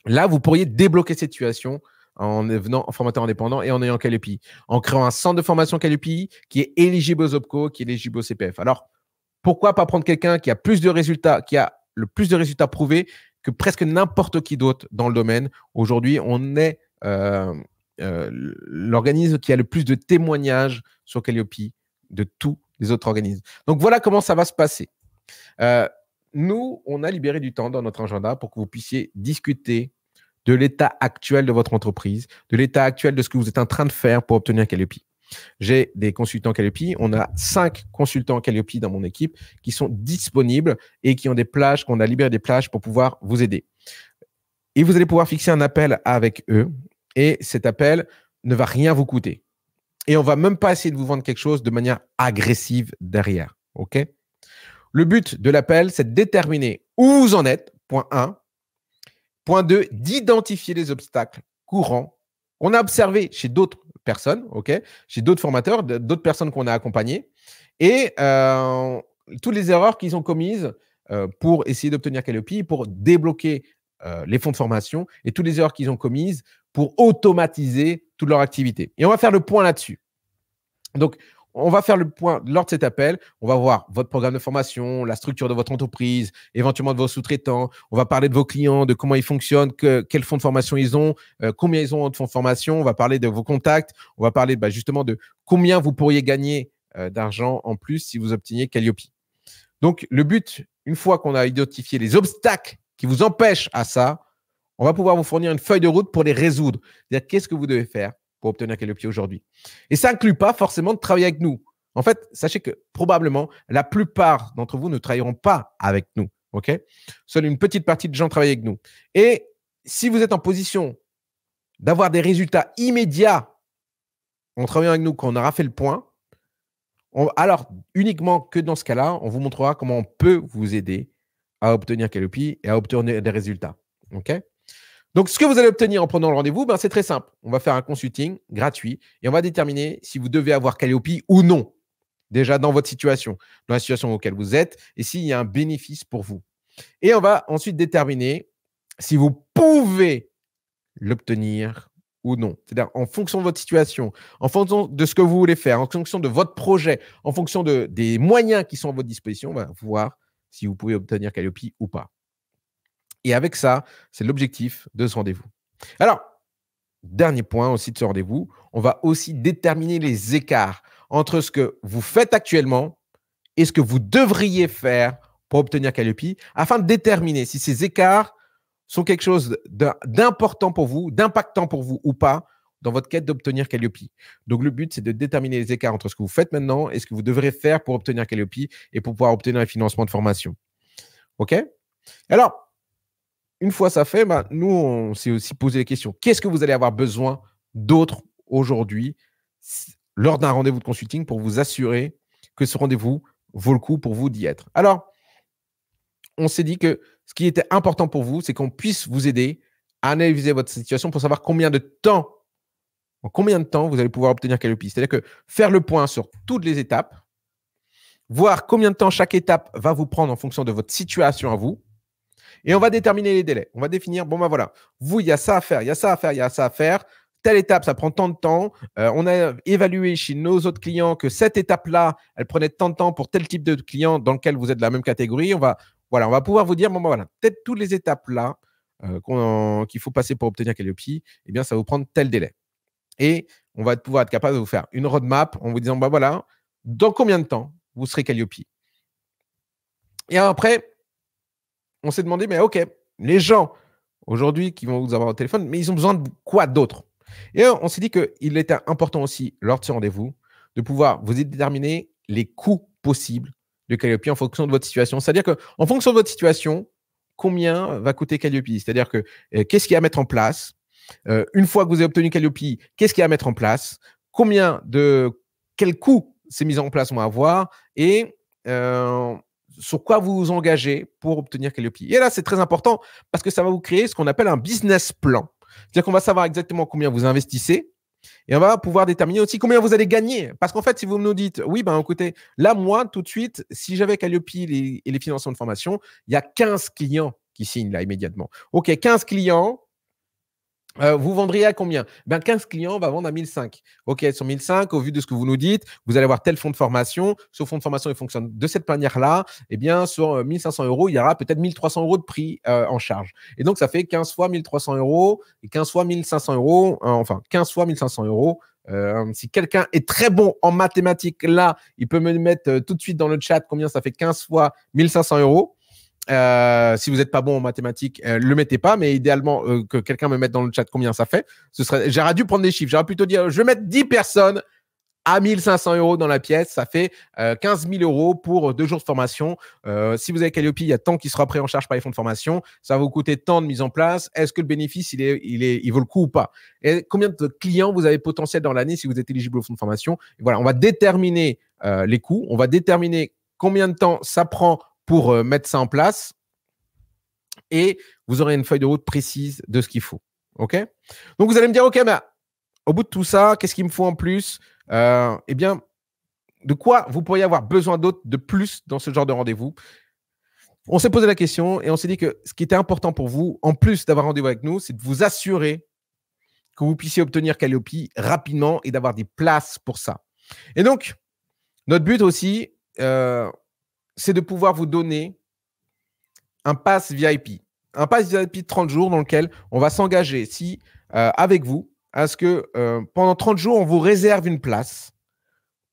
Là, vous pourriez débloquer cette situation en devenant formateur indépendant et en ayant Calliope. en créant un centre de formation Calliope qui est éligible aux OPCO, qui est éligible au CPF. Alors, pourquoi pas prendre quelqu'un qui a plus de résultats, qui a le plus de résultats prouvés que presque n'importe qui d'autre dans le domaine. Aujourd'hui, on est euh, euh, l'organisme qui a le plus de témoignages sur Calliope de tous les autres organismes. Donc voilà comment ça va se passer. Euh, nous, on a libéré du temps dans notre agenda pour que vous puissiez discuter de l'état actuel de votre entreprise, de l'état actuel de ce que vous êtes en train de faire pour obtenir Calliope. J'ai des consultants Calliope. On a cinq consultants Calliope dans mon équipe qui sont disponibles et qui ont des plages, qu'on a libéré des plages pour pouvoir vous aider. Et vous allez pouvoir fixer un appel avec eux. Et cet appel ne va rien vous coûter. Et on va même pas essayer de vous vendre quelque chose de manière agressive derrière. OK? Le but de l'appel, c'est de déterminer où vous en êtes, point 1. Point 2, d'identifier les obstacles courants On a observé chez d'autres personnes, ok, chez d'autres formateurs, d'autres personnes qu'on a accompagnées, et euh, toutes les erreurs qu'ils ont commises euh, pour essayer d'obtenir Calliope, pour débloquer euh, les fonds de formation et toutes les erreurs qu'ils ont commises pour automatiser toute leur activité. Et on va faire le point là-dessus. Donc, on va faire le point lors de cet appel. On va voir votre programme de formation, la structure de votre entreprise, éventuellement de vos sous-traitants. On va parler de vos clients, de comment ils fonctionnent, que, quel fonds de formation ils ont, euh, combien ils ont de fonds de formation. On va parler de vos contacts. On va parler bah, justement de combien vous pourriez gagner euh, d'argent en plus si vous obteniez Calliope. Donc, le but, une fois qu'on a identifié les obstacles qui vous empêchent à ça, on va pouvoir vous fournir une feuille de route pour les résoudre. C'est-à-dire, qu'est-ce que vous devez faire obtenir quel aujourd'hui. Et ça inclut pas forcément de travailler avec nous. En fait, sachez que probablement la plupart d'entre vous ne travailleront pas avec nous. OK Seule une petite partie de gens travaillent avec nous. Et si vous êtes en position d'avoir des résultats immédiats en travaillant avec nous quand on aura fait le point, alors uniquement que dans ce cas-là, on vous montrera comment on peut vous aider à obtenir Calliope et à obtenir des résultats. OK donc, ce que vous allez obtenir en prenant le rendez-vous, ben, c'est très simple. On va faire un consulting gratuit et on va déterminer si vous devez avoir Calliope ou non, déjà dans votre situation, dans la situation auquel vous êtes, et s'il y a un bénéfice pour vous. Et on va ensuite déterminer si vous pouvez l'obtenir ou non. C'est-à-dire en fonction de votre situation, en fonction de ce que vous voulez faire, en fonction de votre projet, en fonction de, des moyens qui sont à votre disposition, on va voir si vous pouvez obtenir Calliope ou pas. Et avec ça, c'est l'objectif de ce rendez-vous. Alors, dernier point aussi de ce rendez-vous, on va aussi déterminer les écarts entre ce que vous faites actuellement et ce que vous devriez faire pour obtenir Calliope, afin de déterminer si ces écarts sont quelque chose d'important pour vous, d'impactant pour vous ou pas dans votre quête d'obtenir Calliope. Donc le but, c'est de déterminer les écarts entre ce que vous faites maintenant et ce que vous devrez faire pour obtenir Calliope et pour pouvoir obtenir un financement de formation. OK Alors, une fois ça fait, bah, nous, on s'est aussi posé la question, Qu'est-ce que vous allez avoir besoin d'autre aujourd'hui lors d'un rendez-vous de consulting pour vous assurer que ce rendez-vous vaut le coup pour vous d'y être Alors, on s'est dit que ce qui était important pour vous, c'est qu'on puisse vous aider à analyser votre situation pour savoir combien de temps, en combien de temps vous allez pouvoir obtenir Calliope. C'est-à-dire que faire le point sur toutes les étapes, voir combien de temps chaque étape va vous prendre en fonction de votre situation à vous, et on va déterminer les délais. On va définir, bon ben voilà, vous, il y a ça à faire, il y a ça à faire, il y a ça à faire. Telle étape, ça prend tant de temps. Euh, on a évalué chez nos autres clients que cette étape-là, elle prenait tant de temps pour tel type de client dans lequel vous êtes de la même catégorie. On va, voilà, on va pouvoir vous dire, bon ben voilà, peut-être toutes les étapes-là euh, qu'il faut passer pour obtenir Calliope, eh bien, ça va vous prendre tel délai. Et on va pouvoir être capable de vous faire une roadmap en vous disant, bah voilà, dans combien de temps vous serez Calliope. Et après, on s'est demandé, mais ok, les gens aujourd'hui qui vont vous avoir au téléphone, mais ils ont besoin de quoi d'autre Et on s'est dit qu'il était important aussi, lors de ce rendez-vous, de pouvoir vous déterminer les coûts possibles de Calliope en fonction de votre situation. C'est-à-dire qu'en fonction de votre situation, combien va coûter Calliope C'est-à-dire que euh, qu'est-ce qu'il y a à mettre en place euh, Une fois que vous avez obtenu Calliope, qu'est-ce qu'il y a à mettre en place Combien de quel coût ces mises en place vont avoir Et euh, sur quoi vous vous engagez pour obtenir Calliope. Et là, c'est très important parce que ça va vous créer ce qu'on appelle un business plan. C'est-à-dire qu'on va savoir exactement combien vous investissez et on va pouvoir déterminer aussi combien vous allez gagner. Parce qu'en fait, si vous nous dites, oui, ben écoutez, là, moi, tout de suite, si j'avais Calliope et les financements de formation, il y a 15 clients qui signent là immédiatement. OK, 15 clients, euh, vous vendriez à combien ben, 15 clients, va vendre à 1005. OK, sur 1005, au vu de ce que vous nous dites, vous allez avoir tel fonds de formation. Ce fonds de formation, il fonctionne de cette manière-là. Eh bien, sur 1500 euh, euros, il y aura peut-être 1300 euros de prix euh, en charge. Et donc, ça fait 15 fois 1300 euros et 15 fois 1500 euros, enfin, 15 fois 1500 euros. si quelqu'un est très bon en mathématiques, là, il peut me mettre tout de suite dans le chat combien ça fait 15 fois 1500 euros. Euh, si vous n'êtes pas bon en mathématiques, euh, le mettez pas, mais idéalement euh, que quelqu'un me mette dans le chat combien ça fait. Ce serait, j'aurais dû prendre des chiffres. J'aurais plutôt dit, je vais mettre 10 personnes à 1500 euros dans la pièce, ça fait 15 000 euros pour deux jours de formation. si vous avez Calliope, il y a tant qui sera pris en charge par les fonds de formation. Ça va vous coûter tant de mise en place. Est-ce que le bénéfice, il, est, il, est, il vaut le coup ou pas Et combien de clients vous avez potentiel dans l'année si vous êtes éligible au fonds de formation Voilà, on va déterminer les coûts, on va déterminer combien de temps ça prend pour euh, mettre ça en place. Et vous aurez une feuille de route précise de ce qu'il faut. OK Donc, vous allez me dire, OK, mais au bout de tout ça, qu'est-ce qu'il me faut en plus euh, Eh bien, de quoi vous pourriez avoir besoin d'autre de plus dans ce genre de rendez-vous on s'est posé la question et on s'est dit que ce qui était important pour vous, en plus d'avoir rendez-vous avec nous, c'est de vous assurer que vous puissiez obtenir Calliope rapidement et d'avoir des places pour ça. Et donc, notre but aussi, euh, c'est de pouvoir vous donner un pass VIP. Un pass VIP de 30 jours dans lequel on va s'engager si, euh, avec vous à ce que euh, pendant 30 jours, on vous réserve une place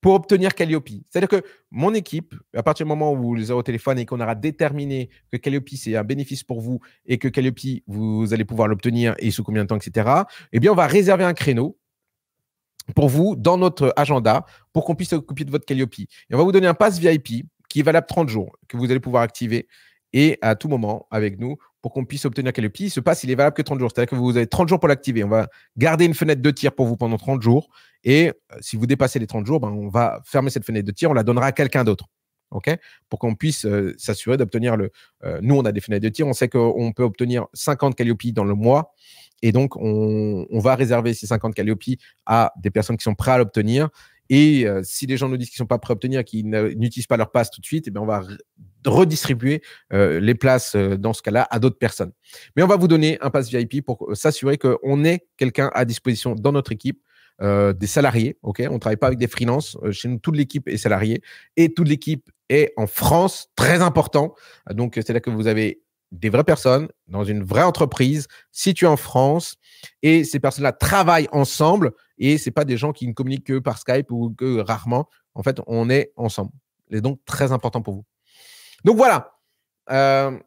pour obtenir Calliope. C'est-à-dire que mon équipe, à partir du moment où vous les aurez au téléphone et qu'on aura déterminé que Calliope, c'est un bénéfice pour vous et que Calliope, vous allez pouvoir l'obtenir et sous combien de temps, etc., eh bien, on va réserver un créneau pour vous dans notre agenda pour qu'on puisse s'occuper de votre Calliope. Et on va vous donner un pass VIP qui est valable 30 jours, que vous allez pouvoir activer et à tout moment avec nous pour qu'on puisse obtenir quel Il se passe, il est valable que 30 jours. C'est-à-dire que vous avez 30 jours pour l'activer. On va garder une fenêtre de tir pour vous pendant 30 jours. Et euh, si vous dépassez les 30 jours, ben, on va fermer cette fenêtre de tir. On la donnera à quelqu'un d'autre. OK Pour qu'on puisse euh, s'assurer d'obtenir le. Euh, nous, on a des fenêtres de tir. On sait qu'on peut obtenir 50 calliopies dans le mois. Et donc, on, va réserver ces 50 calliopies à des personnes qui sont prêtes à l'obtenir. Et euh, si les gens nous disent qu'ils ne sont pas prêts à obtenir, qu'ils n'utilisent pas leur passe tout de suite, eh bien, on va redistribuer euh, les places euh, dans ce cas-là à d'autres personnes. Mais on va vous donner un pass VIP pour s'assurer qu'on ait quelqu'un à disposition dans notre équipe. des salariés, ok. On travaille pas avec des freelances. chez nous, toute l'équipe est salariée et toute l'équipe est en France, très important. Donc, c'est là que vous avez des vraies personnes dans une vraie entreprise située en France et ces personnes-là travaillent ensemble et c'est pas des gens qui ne communiquent que par Skype ou que rarement. En fait, on est ensemble. C'est donc, très important pour vous. Donc voilà. Euh,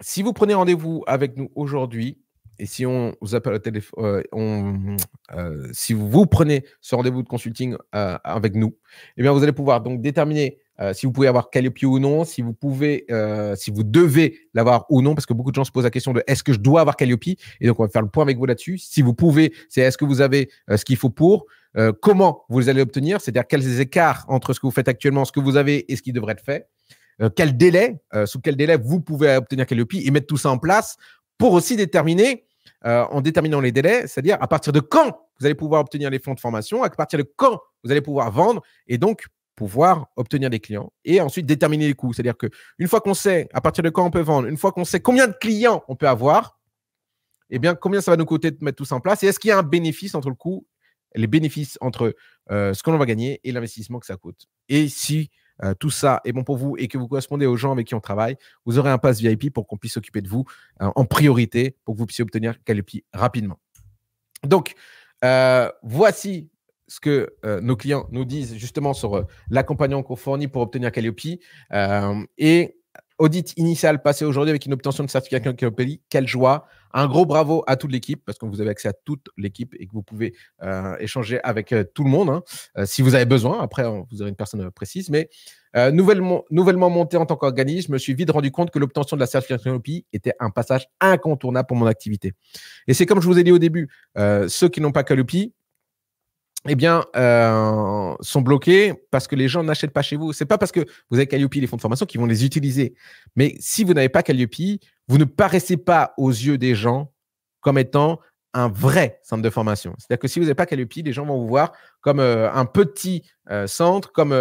si vous prenez rendez-vous avec nous aujourd'hui, et si on vous appelle au téléphone, euh, on, euh, si vous prenez ce rendez-vous de consulting avec nous, eh bien, vous allez pouvoir donc déterminer euh, si vous pouvez avoir Calliope ou non, si vous pouvez, euh, si vous devez l'avoir ou non, parce que beaucoup de gens se posent la question de est-ce que je dois avoir Calliope Et donc on va faire le point avec vous là-dessus. Si vous pouvez, c'est est-ce que vous avez euh, ce qu'il faut pour Comment vous allez obtenir C'est-à-dire quels écarts entre ce que vous faites actuellement, ce que vous avez et ce qui devrait être fait Quel délai Sous quel délai vous pouvez obtenir Calliope et mettre tout ça en place pour aussi déterminer en déterminant les délais, c'est-à-dire à partir de quand vous allez pouvoir obtenir les fonds de formation, à partir de quand vous allez pouvoir vendre, et donc pouvoir obtenir des clients et ensuite déterminer les coûts. C'est-à-dire qu'une fois qu'on sait à partir de quand on peut vendre, une fois qu'on sait combien de clients on peut avoir, eh bien, combien ça va nous coûter de mettre tout ça en place et est-ce qu'il y a un bénéfice entre le coût, les bénéfices entre euh, ce que l'on va gagner et l'investissement que ça coûte. Et si euh, tout ça est bon pour vous et que vous correspondez aux gens avec qui on travaille, vous aurez un pass VIP pour qu'on puisse s'occuper de vous euh, en priorité pour que vous puissiez obtenir Calipi rapidement. Donc, voici ce que euh, nos clients nous disent justement sur euh, l'accompagnement qu'on fournit pour obtenir Calliope euh, et audit initial passé aujourd'hui avec une obtention de certification Calliope, quelle joie un gros bravo à toute l'équipe parce que vous avez accès à toute l'équipe et que vous pouvez échanger avec tout le monde hein. si vous avez besoin. Après, vous aurez une personne précise, mais nouvellement, nouvellement monté en tant qu'organisme, je me suis vite rendu compte que l'obtention de la certification Calliope était un passage incontournable pour mon activité. Et c'est comme je vous ai dit au début, ceux qui n'ont pas Calliope, eh bien, euh, sont bloqués parce que les gens n'achètent pas chez vous. C'est pas parce que vous avez Calliope les fonds de formation qu'ils vont les utiliser. Mais si vous n'avez pas Calliope, vous ne paraissez pas aux yeux des gens comme étant un vrai centre de formation. C'est-à-dire que si vous n'avez pas Calliope, les gens vont vous voir comme euh, un petit euh, centre, comme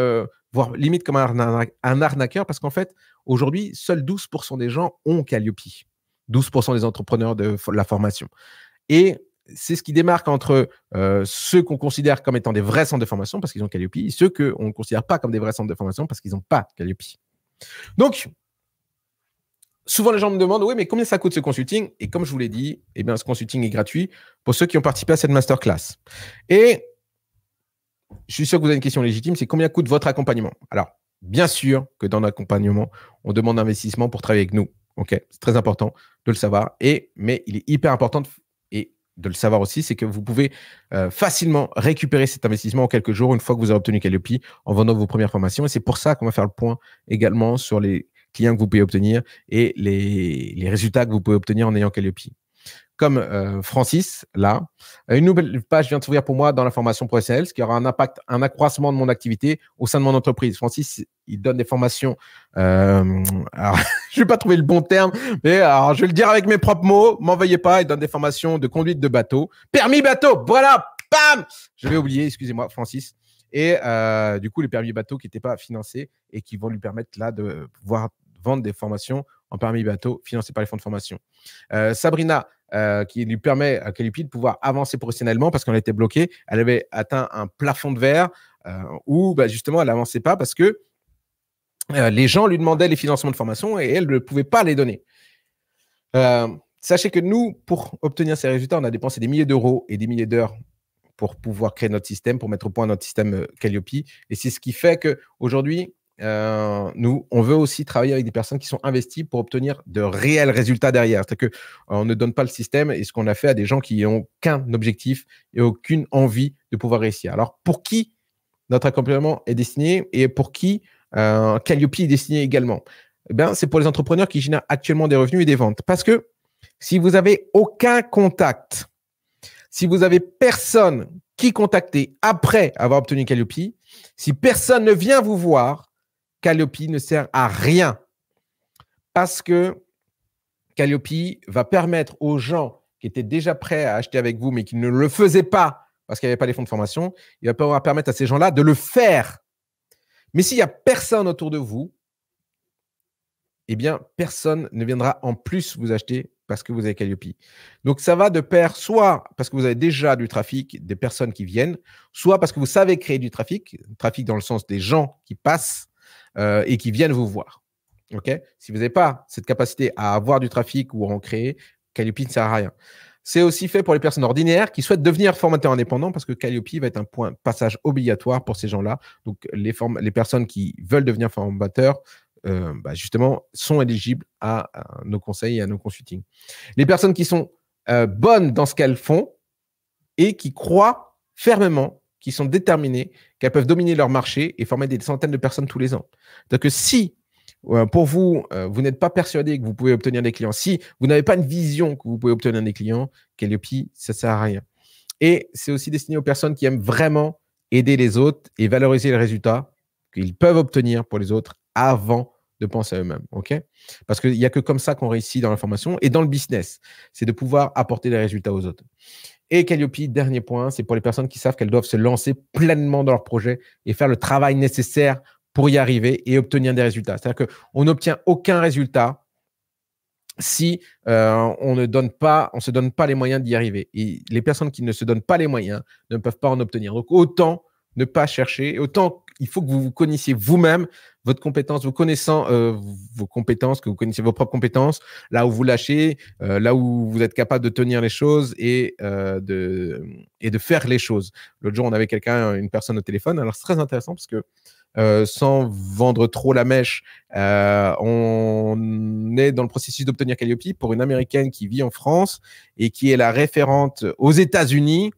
voire limite comme un, un arnaqueur, parce qu'en fait, aujourd'hui, seuls 12% des gens ont Calliope. 12% des entrepreneurs de la formation. Et c'est ce qui démarque entre euh, ceux qu'on considère comme étant des vrais centres de formation parce qu'ils ont Calliope et ceux qu'on ne considère pas comme des vrais centres de formation parce qu'ils n'ont pas Calliope. Donc, souvent les gens me demandent oui, mais combien ça coûte ce consulting Et comme je vous l'ai dit, eh bien, ce consulting est gratuit pour ceux qui ont participé à cette masterclass. Et je suis sûr que vous avez une question légitime c'est combien coûte votre accompagnement Alors, bien sûr que dans l'accompagnement, on demande un investissement pour travailler avec nous. c'est très important de le savoir. Et mais il est hyper important de de le savoir aussi, c'est que vous pouvez euh, facilement récupérer cet investissement en quelques jours une fois que vous avez obtenu Calliope en vendant vos premières formations. Et c'est pour ça qu'on va faire le point également sur les clients que vous pouvez obtenir et les, les résultats que vous pouvez obtenir en ayant Calliope comme euh, Francis, là. Euh, une nouvelle page vient de s'ouvrir pour moi dans la formation professionnelle, ce qui aura un impact, un accroissement de mon activité au sein de mon entreprise. Francis, il donne des formations. Je euh, ne je vais pas trouver le bon terme, mais alors, je vais le dire avec mes propres mots. veuillez pas. Il donne des formations de conduite de bateau, permis bateau. Voilà, bam. Je vais oublier. Excusez-moi, Francis. Et du coup, les permis bateau qui n'étaient pas financés et qui vont lui permettre là de pouvoir vendre des formations en permis bateau financées par les fonds de formation. Sabrina, euh, qui lui permet à euh, Calliope de pouvoir avancer professionnellement parce qu'on était bloqué. Elle avait atteint un plafond de verre euh, où bah, justement elle n'avançait pas parce que les gens lui demandaient les financements de formation et elle ne pouvait pas les donner. sachez que nous, pour obtenir ces résultats, on a dépensé des milliers d'euros et des milliers d'heures pour pouvoir créer notre système, pour mettre au point notre système Calliope. Et c'est ce qui fait qu'aujourd'hui, euh, nous, on veut aussi travailler avec des personnes qui sont investies pour obtenir de réels résultats derrière. C'est-à-dire qu'on euh, ne donne pas le système et ce qu'on a fait à des gens qui n'ont qu'un objectif et aucune envie de pouvoir réussir. Alors, pour qui notre accompagnement est destiné et pour qui euh, Calliope est destiné également eh bien, C'est pour les entrepreneurs qui génèrent actuellement des revenus et des ventes. Parce que si vous n'avez aucun contact, si vous n'avez personne qui contacter après avoir obtenu Calliope, si personne ne vient vous voir, Calliope ne sert à rien parce que Calliope va permettre aux gens qui étaient déjà prêts à acheter avec vous, mais qui ne le faisaient pas parce qu'il n'y avait pas les fonds de formation, il va pouvoir permettre à ces gens-là de le faire. Mais s'il n'y a personne autour de vous, eh bien, personne ne viendra en plus vous acheter parce que vous avez Calliope. Donc, ça va de pair soit parce que vous avez déjà du trafic, des personnes qui viennent, soit parce que vous savez créer du trafic, trafic dans le sens des gens qui passent, euh, et qui viennent vous voir. ok si vous n'avez pas cette capacité à avoir du trafic ou à en créer, Calliope ne sert à rien. C'est aussi fait pour les personnes ordinaires qui souhaitent devenir formateurs indépendants parce que Calliope va être un point passage obligatoire pour ces gens-là. Donc, les, les, personnes qui veulent devenir formateurs, euh, bah, justement, sont éligibles à, nos conseils et à nos consultings. Les personnes qui sont euh, bonnes dans ce qu'elles font et qui croient fermement qui sont déterminés, qu'elles peuvent dominer leur marché et former des centaines de personnes tous les ans. Donc, si euh, pour vous, euh, vous n'êtes pas persuadé que vous pouvez obtenir des clients, si vous n'avez pas une vision que vous pouvez obtenir des clients, Calliope, ça ne sert à rien. Et c'est aussi destiné aux personnes qui aiment vraiment aider les autres et valoriser les résultats qu'ils peuvent obtenir pour les autres avant de penser à eux-mêmes. ok Parce qu'il n'y a que comme ça qu'on réussit dans la formation et dans le business. C'est de pouvoir apporter des résultats aux autres. Et Calliope, dernier point, c'est pour les personnes qui savent qu'elles doivent se lancer pleinement dans leur projet et faire le travail nécessaire pour y arriver et obtenir des résultats. C'est-à-dire qu'on n'obtient aucun résultat si euh, on ne donne pas, on se donne pas les moyens d'y arriver. Et les personnes qui ne se donnent pas les moyens ne peuvent pas en obtenir. Donc autant ne pas chercher, autant il faut que vous vous connaissiez vous-même, votre compétence, vous connaissant euh, vos compétences, que vous connaissiez vos propres compétences, là où vous lâchez, euh, là où vous êtes capable de tenir les choses et, euh, de, et de faire les choses. L'autre jour, on avait quelqu'un, une personne au téléphone. Alors, c'est très intéressant parce que sans vendre trop la mèche, on est dans le processus d'obtenir Calliope pour une américaine qui vit en France et qui est la référente aux États-Unis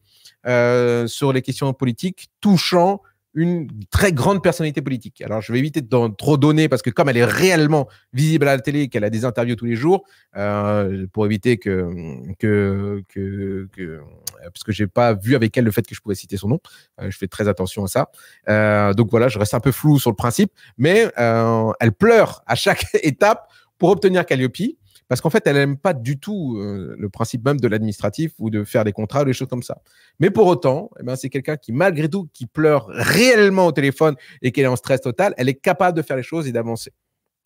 sur les questions politiques touchant une très grande personnalité politique. Alors, je vais éviter d'en trop donner parce que comme elle est réellement visible à la télé et qu'elle a des interviews tous les jours, euh, pour éviter que, que, que, euh, parce que j'ai pas vu avec elle le fait que je pouvais citer son nom, euh, je fais très attention à ça. donc voilà, je reste un peu flou sur le principe, mais elle pleure à chaque étape pour obtenir Calliope parce qu'en fait, elle n'aime pas du tout euh, le principe même de l'administratif ou de faire des contrats ou des choses comme ça. Mais pour autant, eh ben, c'est quelqu'un qui, malgré tout, qui pleure réellement au téléphone et qui est en stress total, elle est capable de faire les choses et d'avancer.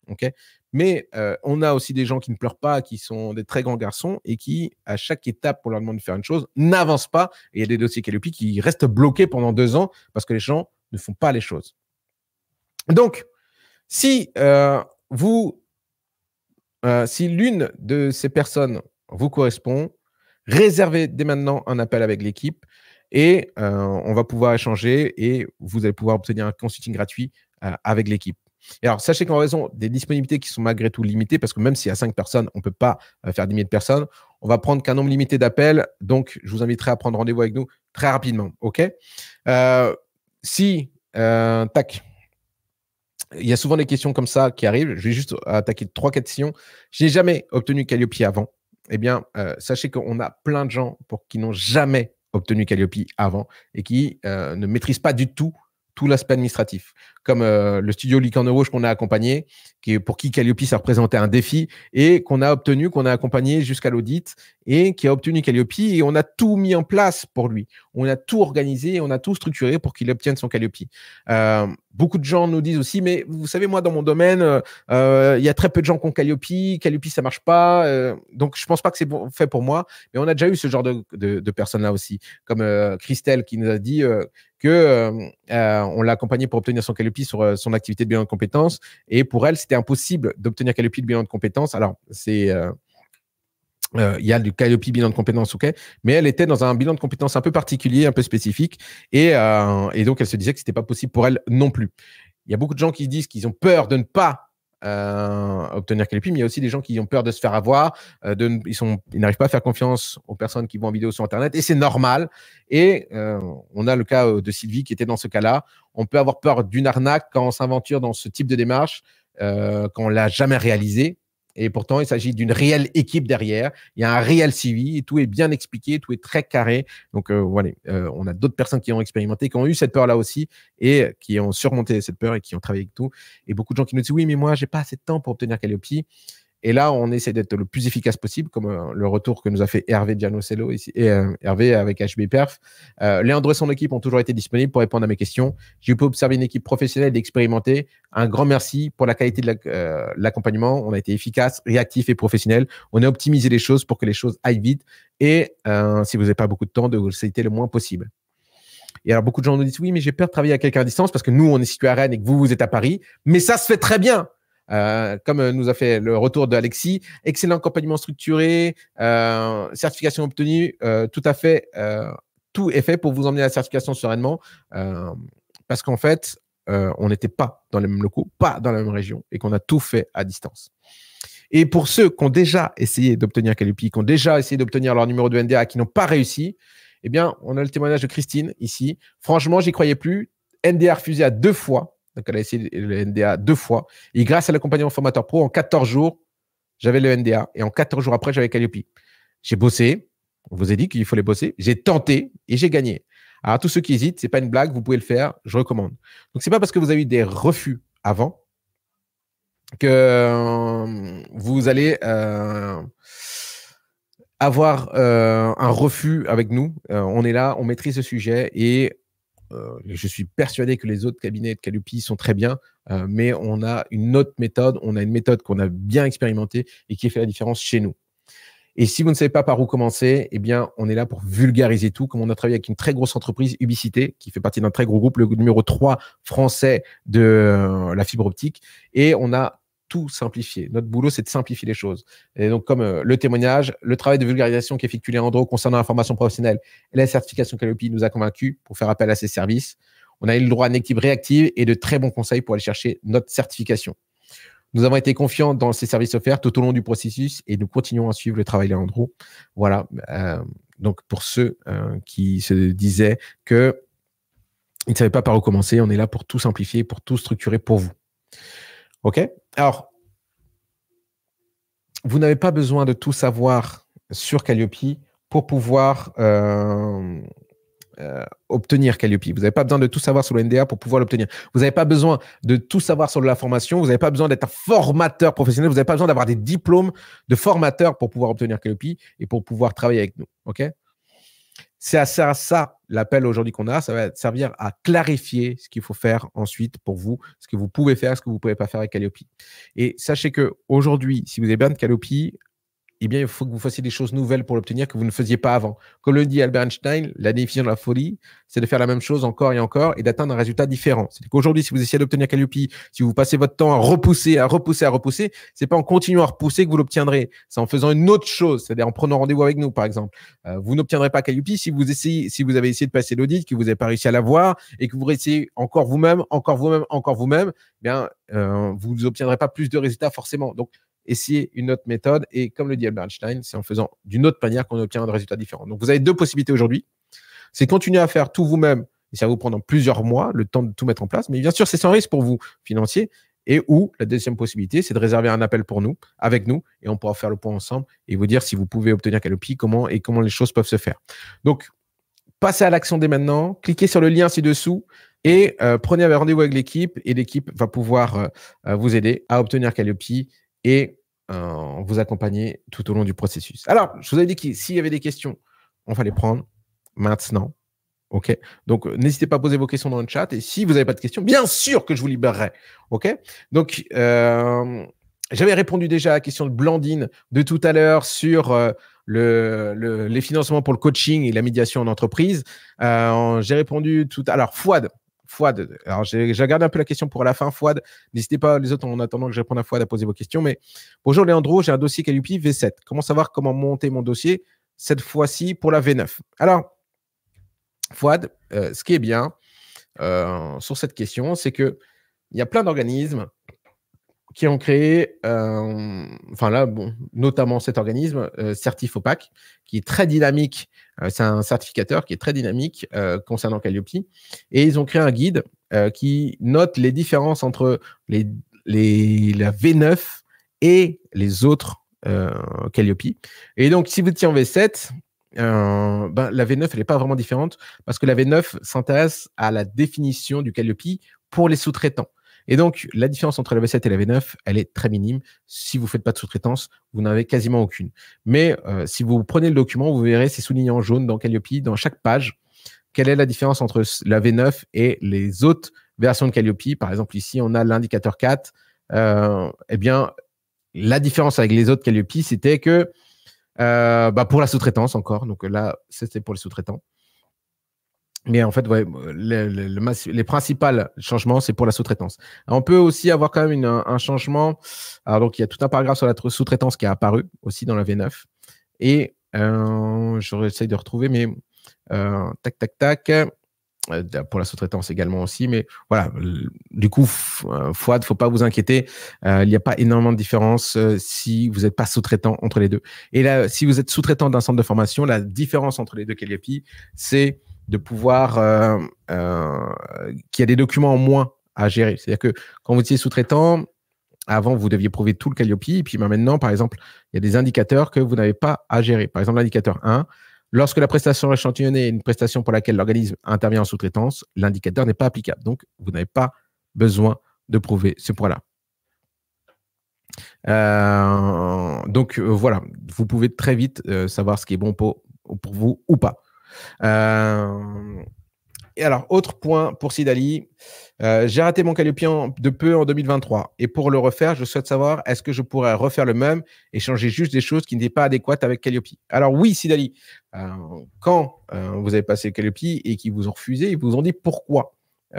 Ok Mais euh, on a aussi des gens qui ne pleurent pas, qui sont des très grands garçons et qui, à chaque étape, on leur demande de faire une chose, n'avancent pas. Et il y a des dossiers Calliope qui restent bloqués pendant deux ans parce que les gens ne font pas les choses. Donc, si euh, vous euh, si l'une de ces personnes vous correspond, réservez dès maintenant un appel avec l'équipe et euh, on va pouvoir échanger et vous allez pouvoir obtenir un consulting gratuit euh, avec l'équipe. alors, sachez qu'en raison des disponibilités qui sont malgré tout limitées, parce que même s'il y a cinq personnes, on ne peut pas faire 10 000 personnes, on va prendre qu'un nombre limité d'appels. Donc, je vous inviterai à prendre rendez-vous avec nous très rapidement. OK Si, tac, il y a souvent des questions comme ça qui arrivent. Je vais juste attaquer trois questions. Je n'ai jamais obtenu Calliope avant. Eh bien, euh, sachez qu'on a plein de gens pour qui n'ont jamais obtenu Calliope avant et qui euh, ne maîtrisent pas du tout tout l'aspect administratif, comme euh, le studio Licorne Rouge qu'on a accompagné, qui est pour qui Calliope ça représentait un défi et qu'on a obtenu, qu'on a accompagné jusqu'à l'audit et qui a obtenu Calliope et on a tout mis en place pour lui. On a tout organisé, on a tout structuré pour qu'il obtienne son Calliope. Euh, beaucoup de gens nous disent aussi, mais vous savez moi dans mon domaine, euh, il y a très peu de gens qui ont Calliope, Calliope ça marche pas, donc je pense pas que c'est fait pour moi. Mais on a déjà eu ce genre de, de personnes là aussi, comme Christelle qui nous a dit que euh, euh, on l'a accompagnée pour obtenir son Calliope sur euh, son activité de bilan de compétences. Et pour elle, c'était impossible d'obtenir Calliope de bilan de compétences. Alors, c'est il y a du Calliope bilan de compétences, ok, mais elle était dans un bilan de compétences un peu particulier, un peu spécifique, et, et donc elle se disait que c'était pas possible pour elle non plus. Il y a beaucoup de gens qui disent qu'ils ont peur de ne pas euh, obtenir Calupi, mais il y a aussi des gens qui ont peur de se faire avoir, euh, de, ils, sont, ils n'arrivent pas à faire confiance aux personnes qui vont en vidéo sur Internet, et c'est normal. Et euh, on a le cas euh, de Sylvie qui était dans ce cas-là. On peut avoir peur d'une arnaque quand on s'aventure dans ce type de démarche, quand on l'a jamais réalisé, et pourtant, il s'agit d'une réelle équipe derrière. Il y a un réel suivi. Et tout est bien expliqué. Tout est très carré. Donc, euh, voilà. Euh, on a d'autres personnes qui ont expérimenté, qui ont eu cette peur-là aussi et qui ont surmonté cette peur et qui ont travaillé avec tout. Et beaucoup de gens qui nous disent Oui, mais moi, j'ai pas assez de temps pour obtenir Calliope. Et là, on essaie d'être le plus efficace possible, comme euh, le retour que nous a fait Hervé Giannocello ici, et euh, Hervé avec HB Perf. Euh, Léandre et son équipe ont toujours été disponibles pour répondre à mes questions. J'ai pu observer une équipe professionnelle et expérimentée. Un grand merci pour la qualité de l'accompagnement. on a été efficace, réactif et professionnel. On a optimisé les choses pour que les choses aillent vite. Et si vous n'avez pas beaucoup de temps, de vous le moins possible. Et alors, beaucoup de gens nous disent oui, mais j'ai peur de travailler à quelqu'un à distance parce que nous, on est situé à Rennes et que vous, vous êtes à Paris. Mais ça se fait très bien. Euh, comme euh, nous a fait le retour de Alexis, excellent accompagnement structuré, euh, certification obtenue, tout à fait, tout est fait pour vous emmener à la certification sereinement, parce qu'en fait, on n'était pas dans les mêmes locaux, pas dans la même région, et qu'on a tout fait à distance. Et pour ceux qui ont déjà essayé d'obtenir Calupi, qui ont déjà essayé d'obtenir leur numéro de NDA, qui n'ont pas réussi, eh bien, on a le témoignage de Christine ici. Franchement, j'y croyais plus. NDA refusé à deux fois. Donc, elle a essayé le NDA deux fois. Et grâce à l'accompagnement formateur pro, en 14 jours, j'avais le NDA. Et en 14 jours après, j'avais Calliope. J'ai bossé. On vous a dit qu'il fallait bosser. J'ai tenté et j'ai gagné. Alors, tous ceux qui hésitent, c'est pas une blague. Vous pouvez le faire. Je recommande. Donc, c'est pas parce que vous avez eu des refus avant que euh, vous allez euh, avoir euh, un refus avec nous. on est là, on maîtrise le sujet et euh, je suis persuadé que les autres cabinets de Calupi sont très bien, euh, mais on a une autre méthode, on a une méthode qu'on a bien expérimentée et qui fait la différence chez nous. Et si vous ne savez pas par où commencer, eh bien, on est là pour vulgariser tout. Comme on a travaillé avec une très grosse entreprise, Ubicité, qui fait partie d'un très gros groupe, le numéro 3 français de euh, la fibre optique. Et on a tout simplifier. Notre boulot, c'est de simplifier les choses. Et donc, comme euh, le témoignage, le travail de vulgarisation qu'effectue Léandro concernant la formation professionnelle et la certification Calliope nous a convaincus pour faire appel à ces services. On a eu le droit à une équipe réactive et de très bons conseils pour aller chercher notre certification. Nous avons été confiants dans ces services offerts tout au long du processus et nous continuons à suivre le travail Léandro. Voilà. Euh, donc, pour ceux euh, qui se disaient qu'ils ne savaient pas par où commencer, on est là pour tout simplifier, pour tout structurer pour vous. OK alors, vous n'avez pas besoin de tout savoir sur Calliope pour pouvoir euh, euh, obtenir Calliope. Vous n'avez pas besoin de tout savoir sur le NDA pour pouvoir l'obtenir. Vous n'avez pas besoin de tout savoir sur la formation. Vous n'avez pas besoin d'être un formateur professionnel. Vous n'avez pas besoin d'avoir des diplômes de formateur pour pouvoir obtenir Calliope et pour pouvoir travailler avec nous. OK c'est à ça, ça l'appel aujourd'hui qu'on a. Ça va servir à clarifier ce qu'il faut faire ensuite pour vous, ce que vous pouvez faire, ce que vous ne pouvez pas faire avec Calliope. Et sachez que aujourd'hui, si vous avez bien de Calliope, eh bien, il faut que vous fassiez des choses nouvelles pour l'obtenir que vous ne faisiez pas avant. Comme le dit Albert Einstein, la définition de la folie, c'est de faire la même chose encore et encore et d'atteindre un résultat différent. cest qu'aujourd'hui, si vous essayez d'obtenir Calliope, si vous passez votre temps à repousser, à repousser, à repousser, c'est pas en continuant à repousser que vous l'obtiendrez. C'est en faisant une autre chose, c'est-à-dire en prenant rendez-vous avec nous, par exemple. Euh, vous n'obtiendrez pas Calliope si vous essayez, si vous avez essayé de passer l'audit, que vous n'avez pas réussi à l'avoir et que vous réussissez encore vous-même, encore vous-même, encore vous-même, eh bien, euh, vous n'obtiendrez pas plus de résultats forcément. Donc, essayer une autre méthode. Et comme le dit Albert Einstein, c'est en faisant d'une autre manière qu'on obtient un résultat différent. Donc vous avez deux possibilités aujourd'hui. C'est continuer à faire tout vous-même, et ça va vous prendre plusieurs mois le temps de tout mettre en place. Mais bien sûr, c'est sans risque pour vous, financier. Et ou la deuxième possibilité, c'est de réserver un appel pour nous, avec nous, et on pourra faire le point ensemble et vous dire si vous pouvez obtenir Calliope comment et comment les choses peuvent se faire. Donc, passez à l'action dès maintenant, cliquez sur le lien ci-dessous et euh, prenez un rendez-vous avec l'équipe et l'équipe va pouvoir euh, euh, vous aider à obtenir Calliope et euh, vous accompagner tout au long du processus. Alors, je vous avais dit que s'il y avait des questions, on fallait les prendre maintenant. OK Donc, euh, n'hésitez pas à poser vos questions dans le chat. Et si vous n'avez pas de questions, bien sûr que je vous libérerai. OK Donc, euh, j'avais répondu déjà à la question de Blandine de tout à l'heure sur les financements pour le coaching et la médiation en entreprise. J'ai répondu tout à l'heure. Fouad, Fouad, alors je garde un peu la question pour la fin. Fouad, n'hésitez pas, les autres, en attendant que je réponde à Fouad, à poser vos questions. Mais bonjour Léandro, j'ai un dossier Calupi V7. Comment savoir comment monter mon dossier cette fois-ci pour la V9 Alors, Fouad, euh, ce qui est bien euh, sur cette question, c'est que il y a plein d'organismes qui ont créé, euh, enfin là, bon, notamment cet organisme, euh, Certifopac, qui est très dynamique. Euh, c'est un certificateur qui est très dynamique concernant Calliope. Et ils ont créé un guide qui note les différences entre les, la V9 et les autres Calliope. Et donc, si vous étiez en V7, ben, la V9, elle n'est pas vraiment différente parce que la V9 s'intéresse à la définition du Calliope pour les sous-traitants. Et donc, la différence entre la V7 et la V9, elle est très minime. Si vous ne faites pas de sous-traitance, vous n'en avez quasiment aucune. Mais euh, si vous prenez le document, vous verrez, c'est souligné en jaune dans Calliope, dans chaque page, quelle est la différence entre la V9 et les autres versions de Calliope. Par exemple, ici, on a l'indicateur 4. Euh, eh bien, la différence avec les autres Calliope, c'était que euh, bah, pour la sous-traitance encore, donc là, c'était pour les sous-traitants, mais en fait, ouais, le, les principaux changements, c'est pour la sous-traitance. On peut aussi avoir quand même un changement. Alors, donc, il y a tout un paragraphe sur la sous-traitance qui est apparu aussi dans la V9. Et euh, j'essaie de retrouver, mais euh, tac, tac, tac. Euh, pour la sous-traitance également aussi, mais voilà. Du coup, euh, Fouad, faut pas vous inquiéter. Euh, il n'y a pas énormément de différence si vous n'êtes pas sous-traitant entre les deux. Et là, si vous êtes sous-traitant d'un centre de formation, la différence entre les deux qualifiés, c'est de pouvoir, euh, euh, qu'il y a des documents en moins à gérer. C'est-à-dire que quand vous étiez sous-traitant, avant, vous deviez prouver tout le Calliope. Et puis bah, maintenant, par exemple, il y a des indicateurs que vous n'avez pas à gérer. Par exemple, l'indicateur 1, lorsque la prestation échantillonnée est une prestation pour laquelle l'organisme intervient en sous-traitance, l'indicateur n'est pas applicable. Donc, vous n'avez pas besoin de prouver ce point-là. Euh, donc, voilà, vous pouvez très vite savoir ce qui est bon pour vous ou pas. Euh, et alors, autre point pour Sidali. Euh, j'ai raté mon Calliope de peu en 2023. Et pour le refaire, je souhaite savoir est-ce que je pourrais refaire le même et changer juste des choses qui n'étaient pas adéquates avec Calliope Alors, oui, Sidali, euh, quand vous avez passé Calliope et qu'ils vous ont refusé, ils vous ont dit pourquoi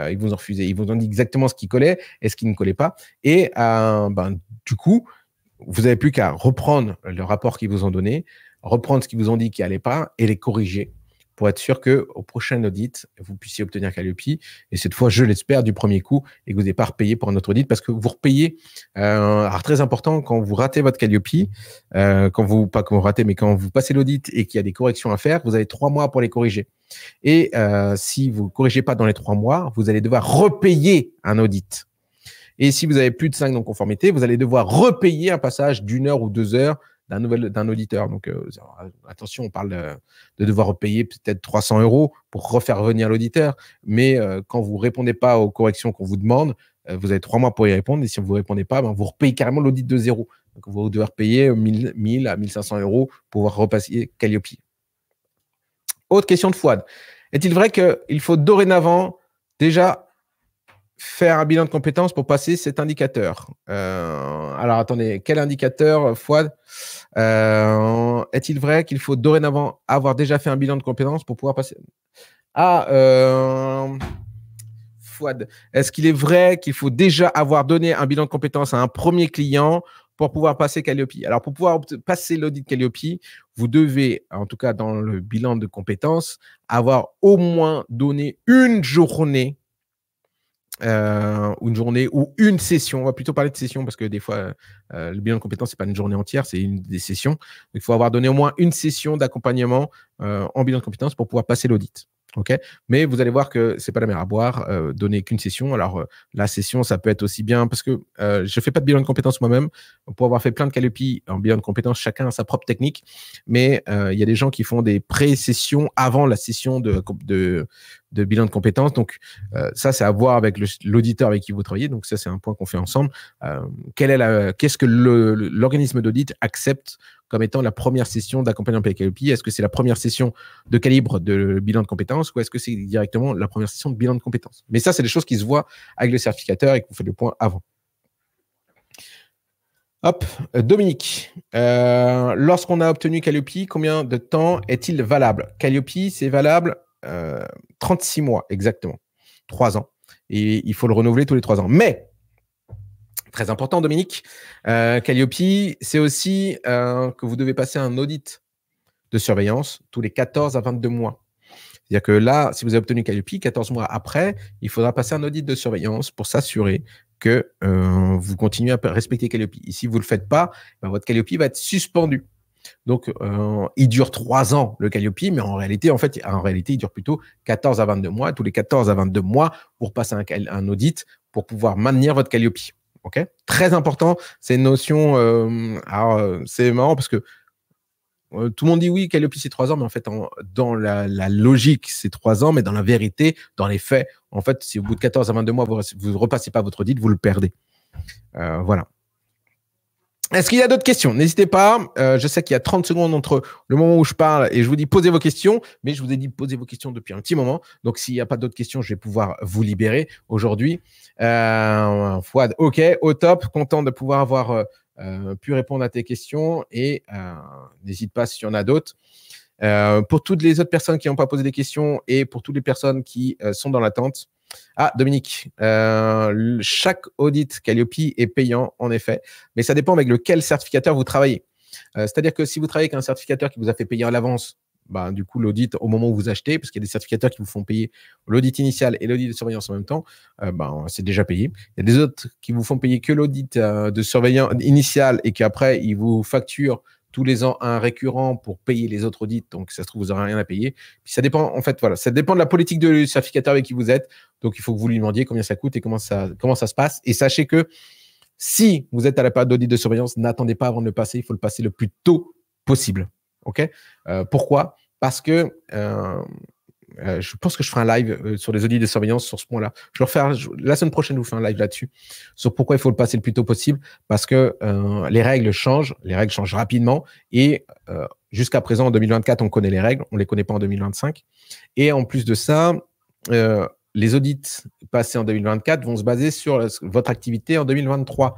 ils vous ont refusé. Ils vous ont dit exactement ce qui collait et ce qui ne collait pas. Et ben, du coup, vous n'avez plus qu'à reprendre le rapport qu'ils vous ont donné, reprendre ce qu'ils vous ont dit qui n'allait pas et les corriger pour être sûr que au prochain audit, vous puissiez obtenir Calliope. Et cette fois, je l'espère, du premier coup, et que vous n'ayez pas repayé pour un autre audit, parce que vous repayez. un euh, art très important, quand vous ratez votre Calliope, euh, quand vous pas quand vous ratez, mais quand vous passez l'audit et qu'il y a des corrections à faire, vous avez trois mois pour les corriger. Et euh, si vous ne corrigez pas dans les trois mois, vous allez devoir repayer un audit. Et si vous avez plus de cinq non-conformités, vous allez devoir repayer un passage d'une heure ou deux heures d'un d'un auditeur. Donc euh, attention, on parle euh, de, devoir payer peut-être 300 euros pour refaire venir l'auditeur, mais euh, quand vous répondez pas aux corrections qu'on vous demande, vous avez trois mois pour y répondre, et si vous répondez pas, ben, vous repayez carrément l'audit de zéro. Donc vous devez payer 1000, à 1500 euros pour pouvoir repasser Calliope. Autre question de Fouad. Est-il vrai qu'il faut dorénavant déjà faire un bilan de compétences pour passer cet indicateur. alors attendez, quel indicateur, Fouad euh, Est-il vrai qu'il faut dorénavant avoir déjà fait un bilan de compétences pour pouvoir passer Ah, euh... Fouad, est-ce qu'il est vrai qu'il faut déjà avoir donné un bilan de compétences à un premier client pour pouvoir passer Calliope Alors, pour pouvoir passer l'audit Calliope, vous devez, en tout cas dans le bilan de compétences, avoir au moins donné une journée ou euh, une journée, ou une session. On va plutôt parler de session parce que des fois, euh, euh, le bilan de compétences, n'est pas une journée entière, c'est une des sessions. il faut avoir donné au moins une session d'accompagnement en bilan de compétences pour pouvoir passer l'audit mais vous allez voir que c'est pas la mer à boire, euh, donner qu'une session. Alors, euh, la session, ça peut être aussi bien parce que euh, je fais pas de bilan de compétences moi-même. Pour avoir fait plein de calopies en bilan de compétences, chacun a sa propre technique. Mais euh, il y a des gens qui font des pré-sessions avant la session de, de, de bilan de compétences. Donc, ça, c'est à voir avec l'auditeur avec qui vous travaillez. Donc, ça, c'est un point qu'on fait ensemble. quelle est Qu'est-ce que l'organisme d'audit accepte comme étant la première session d'accompagnement PKP Est-ce que c'est la première session de calibre de bilan de compétences ou est-ce que c'est directement la première session de bilan de compétences Mais ça, c'est des choses qui se voient avec le certificateur et qu'on fait le point avant. Hop, Dominique. Euh, lorsqu'on a obtenu Calliope, combien de temps est-il valable Calliope, c'est valable 36 euh, mois exactement, 3 ans. Et il faut le renouveler tous les 3 ans. Mais très important, Dominique. Euh, Calliope, c'est aussi euh, que vous devez passer un audit de surveillance tous les 14 à 22 mois. C'est-à-dire que là, si vous avez obtenu Calliope, 14 mois après, il faudra passer un audit de surveillance pour s'assurer que euh, vous continuez à respecter Calliope. Et si vous ne le faites pas, ben, votre Calliope va être suspendu. Donc, euh, il dure trois ans, le Calliope, mais en réalité, en fait, en réalité, il dure plutôt 14 à 22 mois, tous les 14 à 22 mois pour passer un, un audit, pour pouvoir maintenir votre Calliope ok Très important, c'est une notion. Euh, alors, euh, c'est marrant parce que euh, tout le monde dit oui, Calliope c'est trois ans, mais en fait, dans la, logique, c'est trois ans, mais dans la vérité, dans les faits, en fait, si au bout de 14 à 22 mois, vous ne repassez pas votre audit, vous le perdez. voilà. Est-ce qu'il y a d'autres questions N'hésitez pas. Euh, je sais qu'il y a 30 secondes entre le moment où je parle et je vous dis posez vos questions, mais je vous ai dit posez vos questions depuis un petit moment. Donc s'il n'y a pas d'autres questions, je vais pouvoir vous libérer aujourd'hui. Euh, Fouad, ok, au top, content de pouvoir avoir euh, euh, pu répondre à tes questions et n'hésite pas s'il y en a d'autres. pour toutes les autres personnes qui n'ont pas posé des questions et pour toutes les personnes qui sont dans l'attente, ah, Dominique, euh, chaque audit Calliope est payant, en effet, mais ça dépend avec lequel certificateur vous travaillez. Euh, c'est-à-dire que si vous travaillez avec un certificateur qui vous a fait payer à l'avance, bah, du coup, l'audit au moment où vous achetez, parce qu'il y a des certificateurs qui vous font payer l'audit initial et l'audit de surveillance en même temps, euh, bah, c'est déjà payé. Il y a des autres qui vous font payer que l'audit de surveillance initial et qu'après, ils vous facturent tous les ans un récurrent pour payer les autres audits. Donc, ça se trouve, vous n'aurez rien à payer. Puis, ça dépend, en fait, voilà, ça dépend de la politique de certificateur avec qui vous êtes. Donc, il faut que vous lui demandiez combien ça coûte et comment ça, comment ça se passe. Et sachez que si vous êtes à la période d'audit de surveillance, n'attendez pas avant de le passer. Il faut le passer le plus tôt possible. OK? Euh, pourquoi? Parce que euh, euh, je pense que je ferai un live euh, sur les audits de surveillance sur ce point-là. Je la semaine prochaine, je vous fais un live là-dessus, sur pourquoi il faut le passer le plus tôt possible, parce que euh, les règles changent, les règles changent rapidement, et jusqu'à présent, en 2024, on connaît les règles, on ne les connaît pas en 2025. Et en plus de ça, les audits passés en 2024 vont se baser sur votre activité en 2023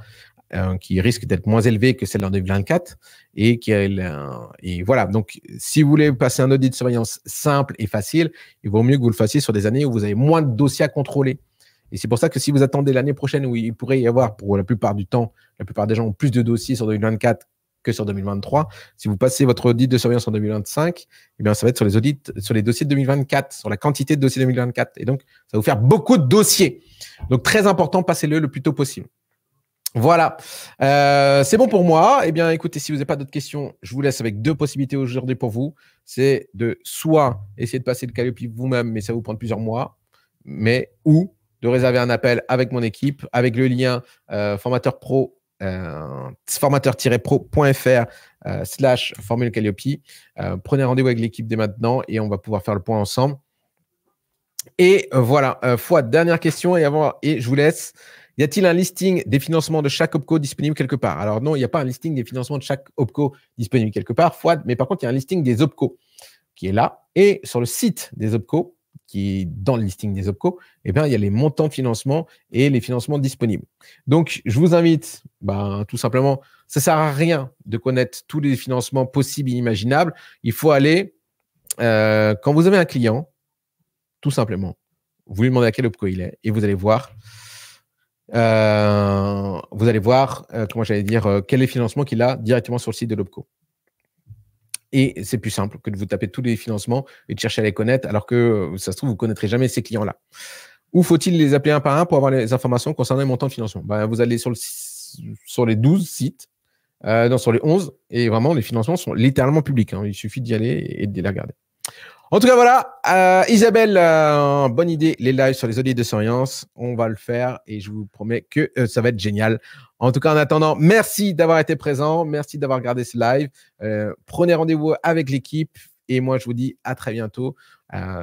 euh, qui risque d'être moins élevé que celle en 2024. Et, qui, et voilà, donc si vous voulez passer un audit de surveillance simple et facile, il vaut mieux que vous le fassiez sur des années où vous avez moins de dossiers à contrôler. Et c'est pour ça que si vous attendez l'année prochaine où il pourrait y avoir, pour la plupart du temps, la plupart des gens ont plus de dossiers sur 2024 que sur 2023. Si vous passez votre audit de surveillance en 2025, eh bien, ça va être sur les audits, sur les dossiers de 2024, sur la quantité de dossiers de 2024. Et donc, ça va vous faire beaucoup de dossiers. Donc, très important, passez-le le plus tôt possible. Voilà, euh, c'est bon pour moi. Eh bien, écoutez, si vous n'avez pas d'autres questions, je vous laisse avec deux possibilités aujourd'hui pour vous. C'est de soit essayer de passer le Calliope vous-même, mais ça vous prendre plusieurs mois, mais ou de réserver un appel avec mon équipe, avec le lien euh, formateur euh, profr slash formule Calliope. prenez rendez-vous avec l'équipe dès maintenant et on va pouvoir faire le point ensemble. Et voilà, fois dernière question et avant, et je vous laisse. Y a-t-il un listing des financements de chaque OPCO disponible quelque part Alors non, il n'y a pas un listing des financements de chaque OPCO disponible quelque part, Fouad, mais par contre, il y a un listing des OPCO qui est là. Et sur le site des OPCO, qui est dans le listing des OPCO, eh bien, il y a les montants de financement et les financements disponibles. Donc, je vous invite, ben, tout simplement, ça ne sert à rien de connaître tous les financements possibles et imaginables. Il faut aller, euh, quand vous avez un client, tout simplement, vous lui demandez à quel OPCO il est et vous allez voir euh, vous allez voir, euh, comment j'allais dire, euh, quel est le financement qu'il a directement sur le site de l'OPCO. Et c'est plus simple que de vous taper tous les financements et de chercher à les connaître, alors que euh, ça se trouve, vous ne connaîtrez jamais ces clients-là. Ou faut-il les appeler un par un pour avoir les informations concernant les montants de financement ben, Vous allez sur, le, sur les 12 sites, non, sur les 11, et vraiment, les financements sont littéralement publics. Hein. Il suffit d'y aller et de les regarder. En tout cas, voilà. Euh, Isabelle, euh, bonne idée, les lives sur les audits de science. On va le faire et je vous promets que euh, ça va être génial. En tout cas, en attendant, merci d'avoir été présent. Merci d'avoir regardé ce live. prenez rendez-vous avec l'équipe et moi, je vous dis à très bientôt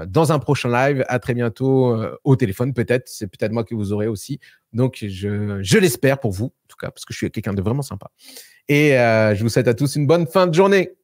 dans un prochain live. À très bientôt au téléphone, peut-être. C'est peut-être moi que vous aurez aussi. Donc, je, je l'espère pour vous, en tout cas, parce que je suis quelqu'un de vraiment sympa. Et je vous souhaite à tous une bonne fin de journée.